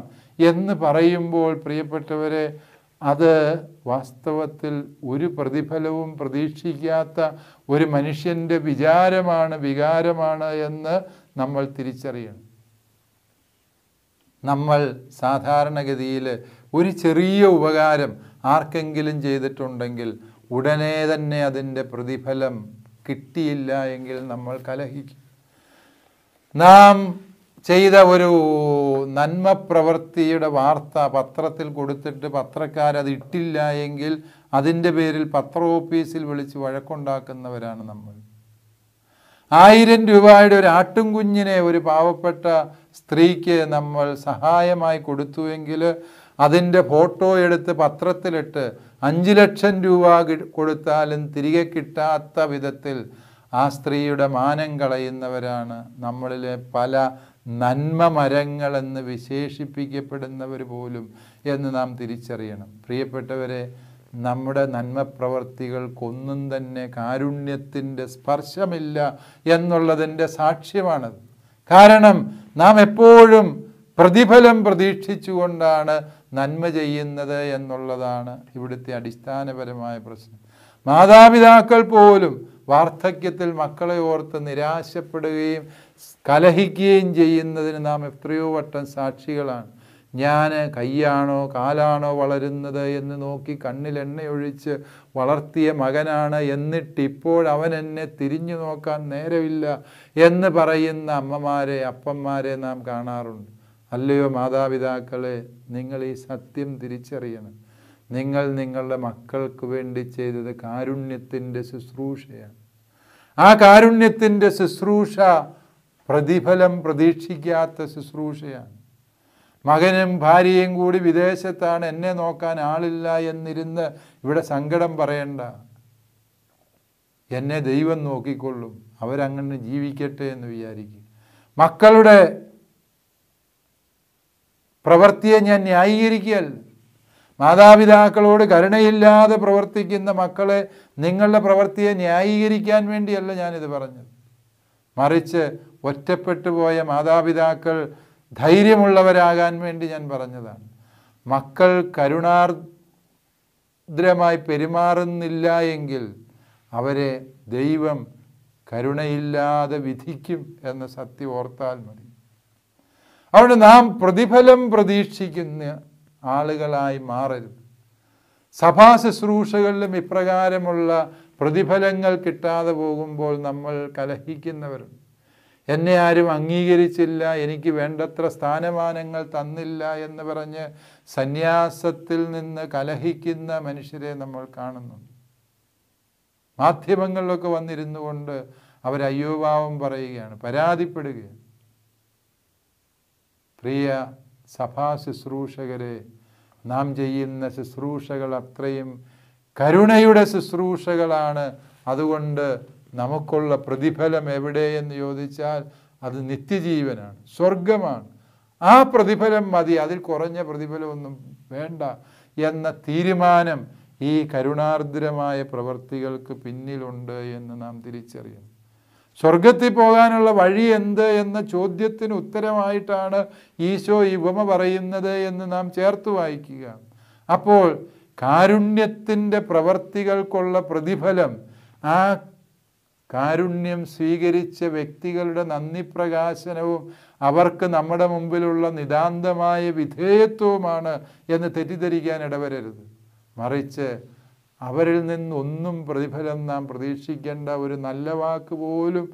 എന്ന് പറയുമ്പോൾ പ്രിയപ്പെട്ടവരെ അത് വാസ്തവത്തിൽ ഒരു പ്രതിഫലവും പ്രതീക്ഷിക്കാത്ത ഒരു മനുഷ്യൻ്റെ വിചാരമാണ് വികാരമാണ് എന്ന് നമ്മൾ തിരിച്ചറിയണം നമ്മൾ സാധാരണഗതിയിൽ ഒരു ചെറിയ ഉപകാരം ആർക്കെങ്കിലും ചെയ്തിട്ടുണ്ടെങ്കിൽ ഉടനെ തന്നെ അതിൻ്റെ പ്രതിഫലം കിട്ടിയില്ല എങ്കിൽ നമ്മൾ കലഹിക്കും നാം ചെയ്ത ഒരു നന്മ പ്രവൃത്തിയുടെ വാർത്ത പത്രത്തിൽ കൊടുത്തിട്ട് പത്രക്കാരത് ഇട്ടില്ല എങ്കിൽ അതിൻ്റെ പേരിൽ പത്ര ഓഫീസിൽ വിളിച്ച് വഴക്കുണ്ടാക്കുന്നവരാണ് നമ്മൾ ആയിരം രൂപയുടെ ഒരു ആട്ടുംകുഞ്ഞിനെ ഒരു പാവപ്പെട്ട സ്ത്രീക്ക് നമ്മൾ സഹായമായി കൊടുത്തുവെങ്കിൽ അതിൻ്റെ ഫോട്ടോ എടുത്ത് പത്രത്തിലിട്ട് അഞ്ച് ലക്ഷം രൂപ കൊടുത്താലും തിരികെ കിട്ടാത്ത വിധത്തിൽ ആ സ്ത്രീയുടെ മാനം കളയുന്നവരാണ് നമ്മളിലെ പല നന്മ മരങ്ങളെന്ന് വിശേഷിപ്പിക്കപ്പെടുന്നവർ പോലും എന്ന് നാം തിരിച്ചറിയണം പ്രിയപ്പെട്ടവരെ നമ്മുടെ നന്മ പ്രവർത്തികൾക്കൊന്നും തന്നെ കാരുണ്യത്തിൻ്റെ സ്പർശമില്ല എന്നുള്ളതിൻ്റെ സാക്ഷ്യമാണത് കാരണം നാം എപ്പോഴും പ്രതിഫലം പ്രതീക്ഷിച്ചുകൊണ്ടാണ് നന്മ ചെയ്യുന്നത് എന്നുള്ളതാണ് ഇവിടുത്തെ അടിസ്ഥാനപരമായ പ്രശ്നം മാതാപിതാക്കൾ പോലും വാർദ്ധക്യത്തിൽ മക്കളെ ഓർത്ത് നിരാശപ്പെടുകയും കലഹിക്കുകയും ചെയ്യുന്നതിന് നാം എത്രയോ വട്ടം സാക്ഷികളാണ് ഞാൻ കൈയാണോ കാലാണോ വളരുന്നത് എന്ന് നോക്കി കണ്ണിൽ എണ്ണയൊഴിച്ച് വളർത്തിയ മകനാണ് എന്നിട്ടിപ്പോൾ അവൻ എന്നെ തിരിഞ്ഞു നോക്കാൻ നേരമില്ല എന്ന് പറയുന്ന അമ്മമാരെ അപ്പന്മാരെ നാം കാണാറുണ്ട് അല്ലയോ മാതാപിതാക്കളെ നിങ്ങൾ ഈ സത്യം തിരിച്ചറിയണം നിങ്ങൾ നിങ്ങളുടെ മക്കൾക്ക് വേണ്ടി ചെയ്തത് കാരുണ്യത്തിൻ്റെ ശുശ്രൂഷയാണ് ആ കാരുണ്യത്തിൻ്റെ ശുശ്രൂഷ പ്രതിഫലം പ്രതീക്ഷിക്കാത്ത ശുശ്രൂഷയാണ് മകനും ഭാര്യയും കൂടി വിദേശത്താണ് എന്നെ നോക്കാൻ ആളില്ല എന്നിരുന്ന് ഇവിടെ സങ്കടം പറയണ്ട എന്നെ ദൈവം നോക്കിക്കൊള്ളും അവരങ്ങനെ ജീവിക്കട്ടെ എന്ന് വിചാരിക്കും മക്കളുടെ പ്രവൃത്തിയെ ഞാൻ ന്യായീകരിക്കൽ മാതാപിതാക്കളോട് കരുണയില്ലാതെ പ്രവർത്തിക്കുന്ന മക്കളെ നിങ്ങളുടെ പ്രവൃത്തിയെ ന്യായീകരിക്കാൻ വേണ്ടിയല്ല ഞാനിത് പറഞ്ഞത് മറിച്ച് ഒറ്റപ്പെട്ടു പോയ മാതാപിതാക്കൾ ധൈര്യമുള്ളവരാകാൻ വേണ്ടി ഞാൻ പറഞ്ഞതാണ് മക്കൾ കരുണാർദ്രമായി പെരുമാറുന്നില്ല എങ്കിൽ അവരെ ദൈവം കരുണയില്ലാതെ വിധിക്കും എന്ന സത്യം ഓർത്താൽ മതി അവിടെ നാം പ്രതിഫലം പ്രതീക്ഷിക്കുന്ന ആളുകളായി മാറരുത് സഭാ ശുശ്രൂഷകളിലും ഇപ്രകാരമുള്ള പ്രതിഫലങ്ങൾ കിട്ടാതെ പോകുമ്പോൾ നമ്മൾ കലഹിക്കുന്നവരുണ്ട് എന്നെ ആരും അംഗീകരിച്ചില്ല എനിക്ക് വേണ്ടത്ര സ്ഥാനമാനങ്ങൾ തന്നില്ല എന്ന് പറഞ്ഞ് സന്യാസത്തിൽ നിന്ന് കലഹിക്കുന്ന മനുഷ്യരെ നമ്മൾ കാണുന്നുണ്ട് മാധ്യമങ്ങളിലൊക്കെ വന്നിരുന്നു കൊണ്ട് അവരയ്യോഭാവം പറയുകയാണ് പരാതിപ്പെടുകയാണ് പ്രിയ സഭാ ശുശ്രൂഷകരെ നാം ചെയ്യുന്ന ശുശ്രൂഷകൾ അത്രയും കരുണയുടെ ശുശ്രൂഷകളാണ് അതുകൊണ്ട് നമുക്കുള്ള പ്രതിഫലം എവിടെയെന്ന് ചോദിച്ചാൽ അത് നിത്യജീവനാണ് സ്വർഗമാണ് ആ പ്രതിഫലം മതി അതിൽ കുറഞ്ഞ പ്രതിഫലമൊന്നും വേണ്ട എന്ന തീരുമാനം ഈ കരുണാർദ്രമായ പ്രവർത്തികൾക്ക് പിന്നിലുണ്ട് എന്ന് നാം തിരിച്ചറിയണം സ്വർഗത്തിൽ പോകാനുള്ള വഴി എന്ത് എന്ന ചോദ്യത്തിന് ഉത്തരമായിട്ടാണ് ഈശോ ഈ ഉപമ പറയുന്നത് എന്ന് നാം ചേർത്ത് വായിക്കുക അപ്പോൾ കാരുണ്യത്തിൻ്റെ പ്രവർത്തികൾക്കുള്ള പ്രതിഫലം ആ കാരുണ്യം സ്വീകരിച്ച വ്യക്തികളുടെ നന്ദി പ്രകാശനവും അവർക്ക് നമ്മുടെ മുമ്പിലുള്ള നിതാന്തമായ വിധേയത്വവുമാണ് എന്ന് തെറ്റിദ്ധരിക്കാൻ ഇടവരരുത് മറിച്ച് അവരിൽ നിന്നൊന്നും പ്രതിഫലം നാം പ്രതീക്ഷിക്കേണ്ട ഒരു നല്ല വാക്ക് പോലും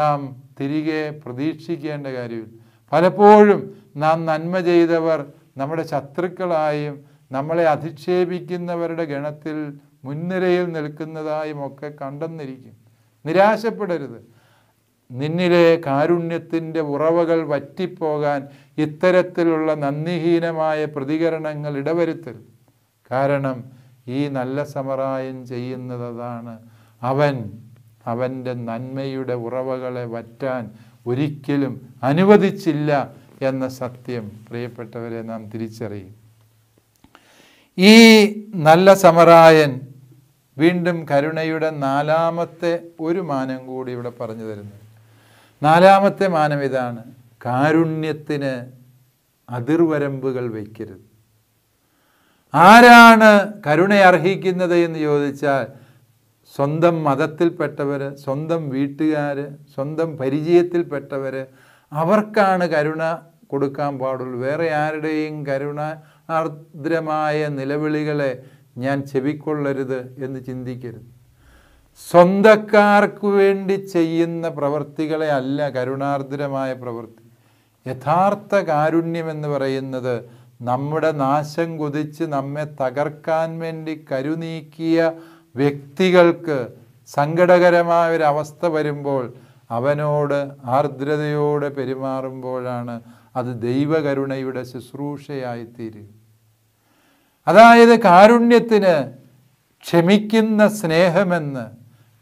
നാം തിരികെ പ്രതീക്ഷിക്കേണ്ട കാര്യമില്ല പലപ്പോഴും നാം നന്മ ചെയ്തവർ നമ്മുടെ ശത്രുക്കളായും നമ്മളെ അധിക്ഷേപിക്കുന്നവരുടെ ഗണത്തിൽ മുൻനിരയിൽ നിൽക്കുന്നതായും ഒക്കെ കണ്ടെന്നിരിക്കും നിരാശപ്പെടരുത് നിന്നിലെ കാരുണ്യത്തിൻ്റെ ഉറവകൾ വറ്റിപ്പോകാൻ ഇത്തരത്തിലുള്ള നന്ദിഹീനമായ പ്രതികരണങ്ങൾ ഇടവരുത്തരുത് കാരണം ഈ നല്ല സമറായം ചെയ്യുന്നതാണ് അവൻ അവൻ്റെ നന്മയുടെ ഉറവകളെ വറ്റാൻ ഒരിക്കലും അനുവദിച്ചില്ല എന്ന സത്യം പ്രിയപ്പെട്ടവരെ നാം തിരിച്ചറിയും ഈ നല്ല സമറായൻ വീണ്ടും കരുണയുടെ നാലാമത്തെ ഒരു മാനം കൂടി ഇവിടെ പറഞ്ഞു തരുന്നു നാലാമത്തെ മാനം ഇതാണ് കാരുണ്യത്തിന് അതിർവരമ്പുകൾ വയ്ക്കരുത് ആരാണ് കരുണ അർഹിക്കുന്നത് എന്ന് ചോദിച്ചാൽ സ്വന്തം മതത്തിൽപ്പെട്ടവർ സ്വന്തം വീട്ടുകാർ സ്വന്തം പരിചയത്തിൽപ്പെട്ടവർ അവർക്കാണ് കരുണ കൊടുക്കാൻ പാടുള്ളൂ വേറെ ആരുടെയും കരുണ ആർദ്രമായ നിലവിളികളെ ഞാൻ ചെവിക്കൊള്ളരുത് എന്ന് ചിന്തിക്കരുത് സ്വന്തക്കാർക്ക് വേണ്ടി ചെയ്യുന്ന പ്രവർത്തികളെ അല്ല കരുണാർദ്രമായ പ്രവൃത്തി യഥാർത്ഥ കാരുണ്യം എന്ന് പറയുന്നത് നമ്മുടെ നാശം കുതിച്ച് നമ്മെ തകർക്കാൻ വേണ്ടി കരുനീക്കിയ വ്യക്തികൾക്ക് സങ്കടകരമായ ഒരു അവസ്ഥ വരുമ്പോൾ അവനോട് ആർദ്രതയോടെ പെരുമാറുമ്പോഴാണ് അത് ദൈവകരുണയുടെ ശുശ്രൂഷയായിത്തീരുക അതായത് കാരുണ്യത്തിന് ക്ഷമിക്കുന്ന സ്നേഹമെന്ന്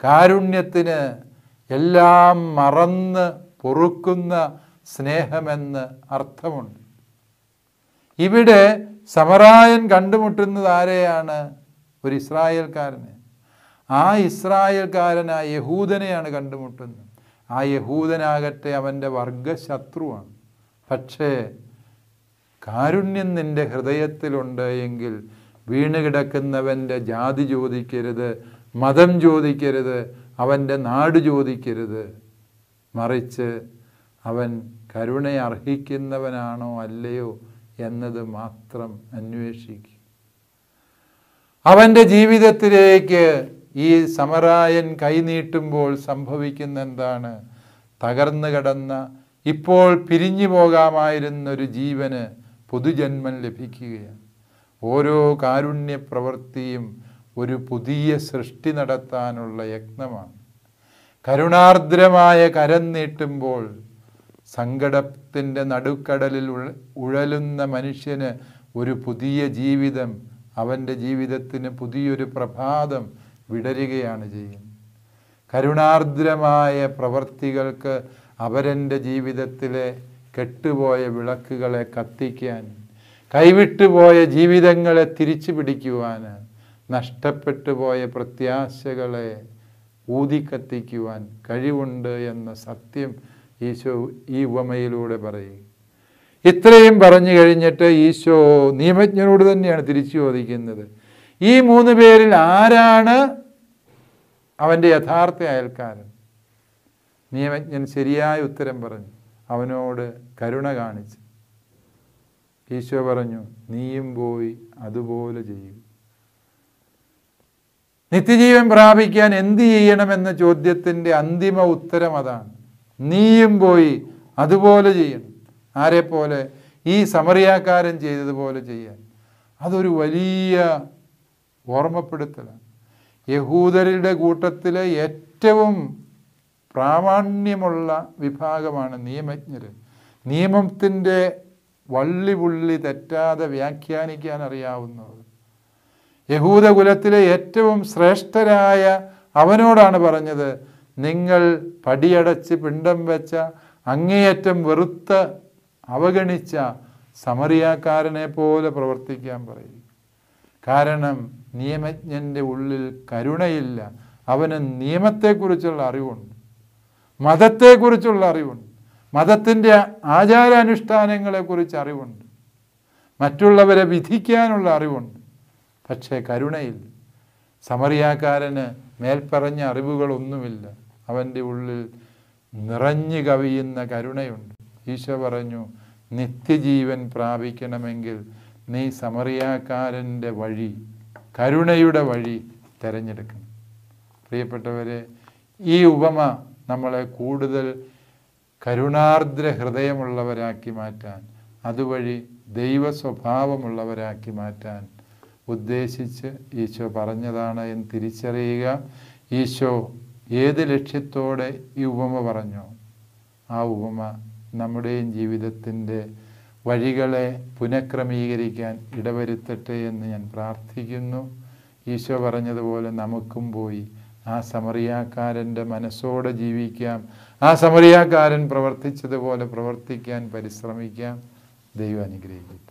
കാരുണ്യത്തിന് എല്ലാം മറന്ന് പൊറുക്കുന്ന സ്നേഹമെന്ന് അർത്ഥമുണ്ട് ഇവിടെ സമറായൻ കണ്ടുമുട്ടുന്നത് ആരെയാണ് ഒരു ഇസ്രായേൽക്കാരനെ ആ ഇസ്രായേൽക്കാരൻ ആ യഹൂദനെയാണ് കണ്ടുമുട്ടുന്നത് ആ യഹൂദനാകട്ടെ അവൻ്റെ വർഗശത്രുവാണ് പക്ഷേ കാരുണ്യം നിൻ്റെ ഹൃദയത്തിലുണ്ട് എങ്കിൽ വീണുകിടക്കുന്നവൻ്റെ ജാതി ചോദിക്കരുത് മതം ചോദിക്കരുത് അവൻ്റെ നാട് ചോദിക്കരുത് മറിച്ച് അവൻ കരുണയർഹിക്കുന്നവനാണോ അല്ലയോ എന്നത് മാത്രം അന്വേഷിക്കുക അവൻ്റെ ജീവിതത്തിലേക്ക് ഈ സമരായൻ കൈനീട്ടുമ്പോൾ സംഭവിക്കുന്ന എന്താണ് തകർന്നു കിടന്ന ഇപ്പോൾ പിരിഞ്ഞു പോകാമായിരുന്നൊരു ജീവന് പുതുജന്മം ലഭിക്കുകയാണ് ഓരോ കാരുണ്യ പ്രവൃത്തിയും ഒരു പുതിയ സൃഷ്ടി നടത്താനുള്ള യത്നമാണ് കരുണാർദ്രമായ കരം നീട്ടുമ്പോൾ സങ്കടത്തിൻ്റെ നടുക്കടലിൽ ഉഴലുന്ന മനുഷ്യന് ഒരു പുതിയ ജീവിതം അവൻ്റെ ജീവിതത്തിന് പുതിയൊരു പ്രഭാതം വിടരുകയാണ് ചെയ്യുന്നത് കരുണാർദ്രമായ പ്രവർത്തികൾക്ക് അവരെൻ്റെ ജീവിതത്തിലെ കെട്ടുപോയ വിളക്കുകളെ കത്തിക്കാൻ കൈവിട്ടുപോയ ജീവിതങ്ങളെ തിരിച്ചു പിടിക്കുവാൻ നഷ്ടപ്പെട്ടു പോയ പ്രത്യാശകളെ ഊതിക്കത്തിക്കുവാൻ കഴിവുണ്ട് എന്ന സത്യം ഈശോ ഈ ഉപമയിലൂടെ പറയും ഇത്രയും പറഞ്ഞു കഴിഞ്ഞിട്ട് ഈശോ നിയമജ്ഞനോട് തന്നെയാണ് തിരിച്ചു ചോദിക്കുന്നത് ഈ മൂന്ന് പേരിൽ ആരാണ് അവൻ്റെ യഥാർത്ഥ അയൽക്കാരൻ നിയമജ്ഞൻ ശരിയായ ഉത്തരം പറഞ്ഞു അവനോട് കരുണ കാണിച്ചു ഈശോ പറഞ്ഞു നീയും പോയി അതുപോലെ ചെയ്യൂ നിത്യജീവൻ പ്രാപിക്കാൻ എന്ത് ചെയ്യണമെന്ന ചോദ്യത്തിൻ്റെ അന്തിമ ഉത്തരം അതാണ് നീയും പോയി അതുപോലെ ചെയ്യണം ആരെപ്പോലെ ഈ സമറിയാക്കാരൻ ചെയ്തതുപോലെ ചെയ്യാൻ അതൊരു വലിയ ഓർമ്മപ്പെടുത്തലാണ് യഹൂദരുടെ കൂട്ടത്തിലെ ഏറ്റവും പ്രാമാണ്യമുള്ള വിഭാഗമാണ് നിയമജ്ഞർ നിയമത്തിൻ്റെ വള്ളി പുള്ളി തെറ്റാതെ വ്യാഖ്യാനിക്കാൻ അറിയാവുന്നവർ യഹൂദ കുലത്തിലെ ഏറ്റവും ശ്രേഷ്ഠരായ അവനോടാണ് പറഞ്ഞത് നിങ്ങൾ പടിയടച്ച് പിണ്ടം വെച്ച അങ്ങേയറ്റം വെറുത്ത് അവഗണിച്ച സമറിയാക്കാരനെ പോലെ പ്രവർത്തിക്കാൻ പറയും കാരണം നിയമജ്ഞൻ്റെ ഉള്ളിൽ കരുണയില്ല അവന് നിയമത്തെക്കുറിച്ചുള്ള അറിവുണ്ട് മതത്തെക്കുറിച്ചുള്ള അറിവുണ്ട് മതത്തിൻ്റെ ആചാരാനുഷ്ഠാനങ്ങളെക്കുറിച്ച് അറിവുണ്ട് മറ്റുള്ളവരെ വിധിക്കാനുള്ള അറിവുണ്ട് പക്ഷേ കരുണയില്ല സമറിയാക്കാരന് മേൽപ്പറഞ്ഞ അറിവുകളൊന്നുമില്ല അവൻ്റെ ഉള്ളിൽ നിറഞ്ഞു കവിയുന്ന കരുണയുണ്ട് ഈശോ പറഞ്ഞു നിത്യജീവൻ പ്രാപിക്കണമെങ്കിൽ നീ സമറിയാക്കാരൻ്റെ വഴി കരുണയുടെ വഴി തിരഞ്ഞെടുക്കണം പ്രിയപ്പെട്ടവരെ ഈ ഉപമ നമ്മളെ കൂടുതൽ കരുണാർദ്ര ഹൃദയമുള്ളവരാക്കി മാറ്റാൻ അതുവഴി ദൈവ സ്വഭാവമുള്ളവരാക്കി മാറ്റാൻ ഉദ്ദേശിച്ച് ഈശോ പറഞ്ഞതാണ് എന്ന് തിരിച്ചറിയുക ഈശോ ഏത് ലക്ഷ്യത്തോടെ ഈ ഉപമ പറഞ്ഞോ ആ ഉപമ നമ്മുടെയും ജീവിതത്തിൻ്റെ വഴികളെ പുനഃക്രമീകരിക്കാൻ ഇടവരുത്തട്ടെ എന്ന് ഞാൻ പ്രാർത്ഥിക്കുന്നു ഈശോ പറഞ്ഞതുപോലെ നമുക്കും പോയി ആ സമറിയാക്കാരൻ്റെ മനസ്സോടെ ജീവിക്കാം ആ സമറിയാക്കാരൻ പ്രവർത്തിച്ചതുപോലെ പ്രവർത്തിക്കാൻ പരിശ്രമിക്കാം ദൈവം അനുഗ്രഹിക്കും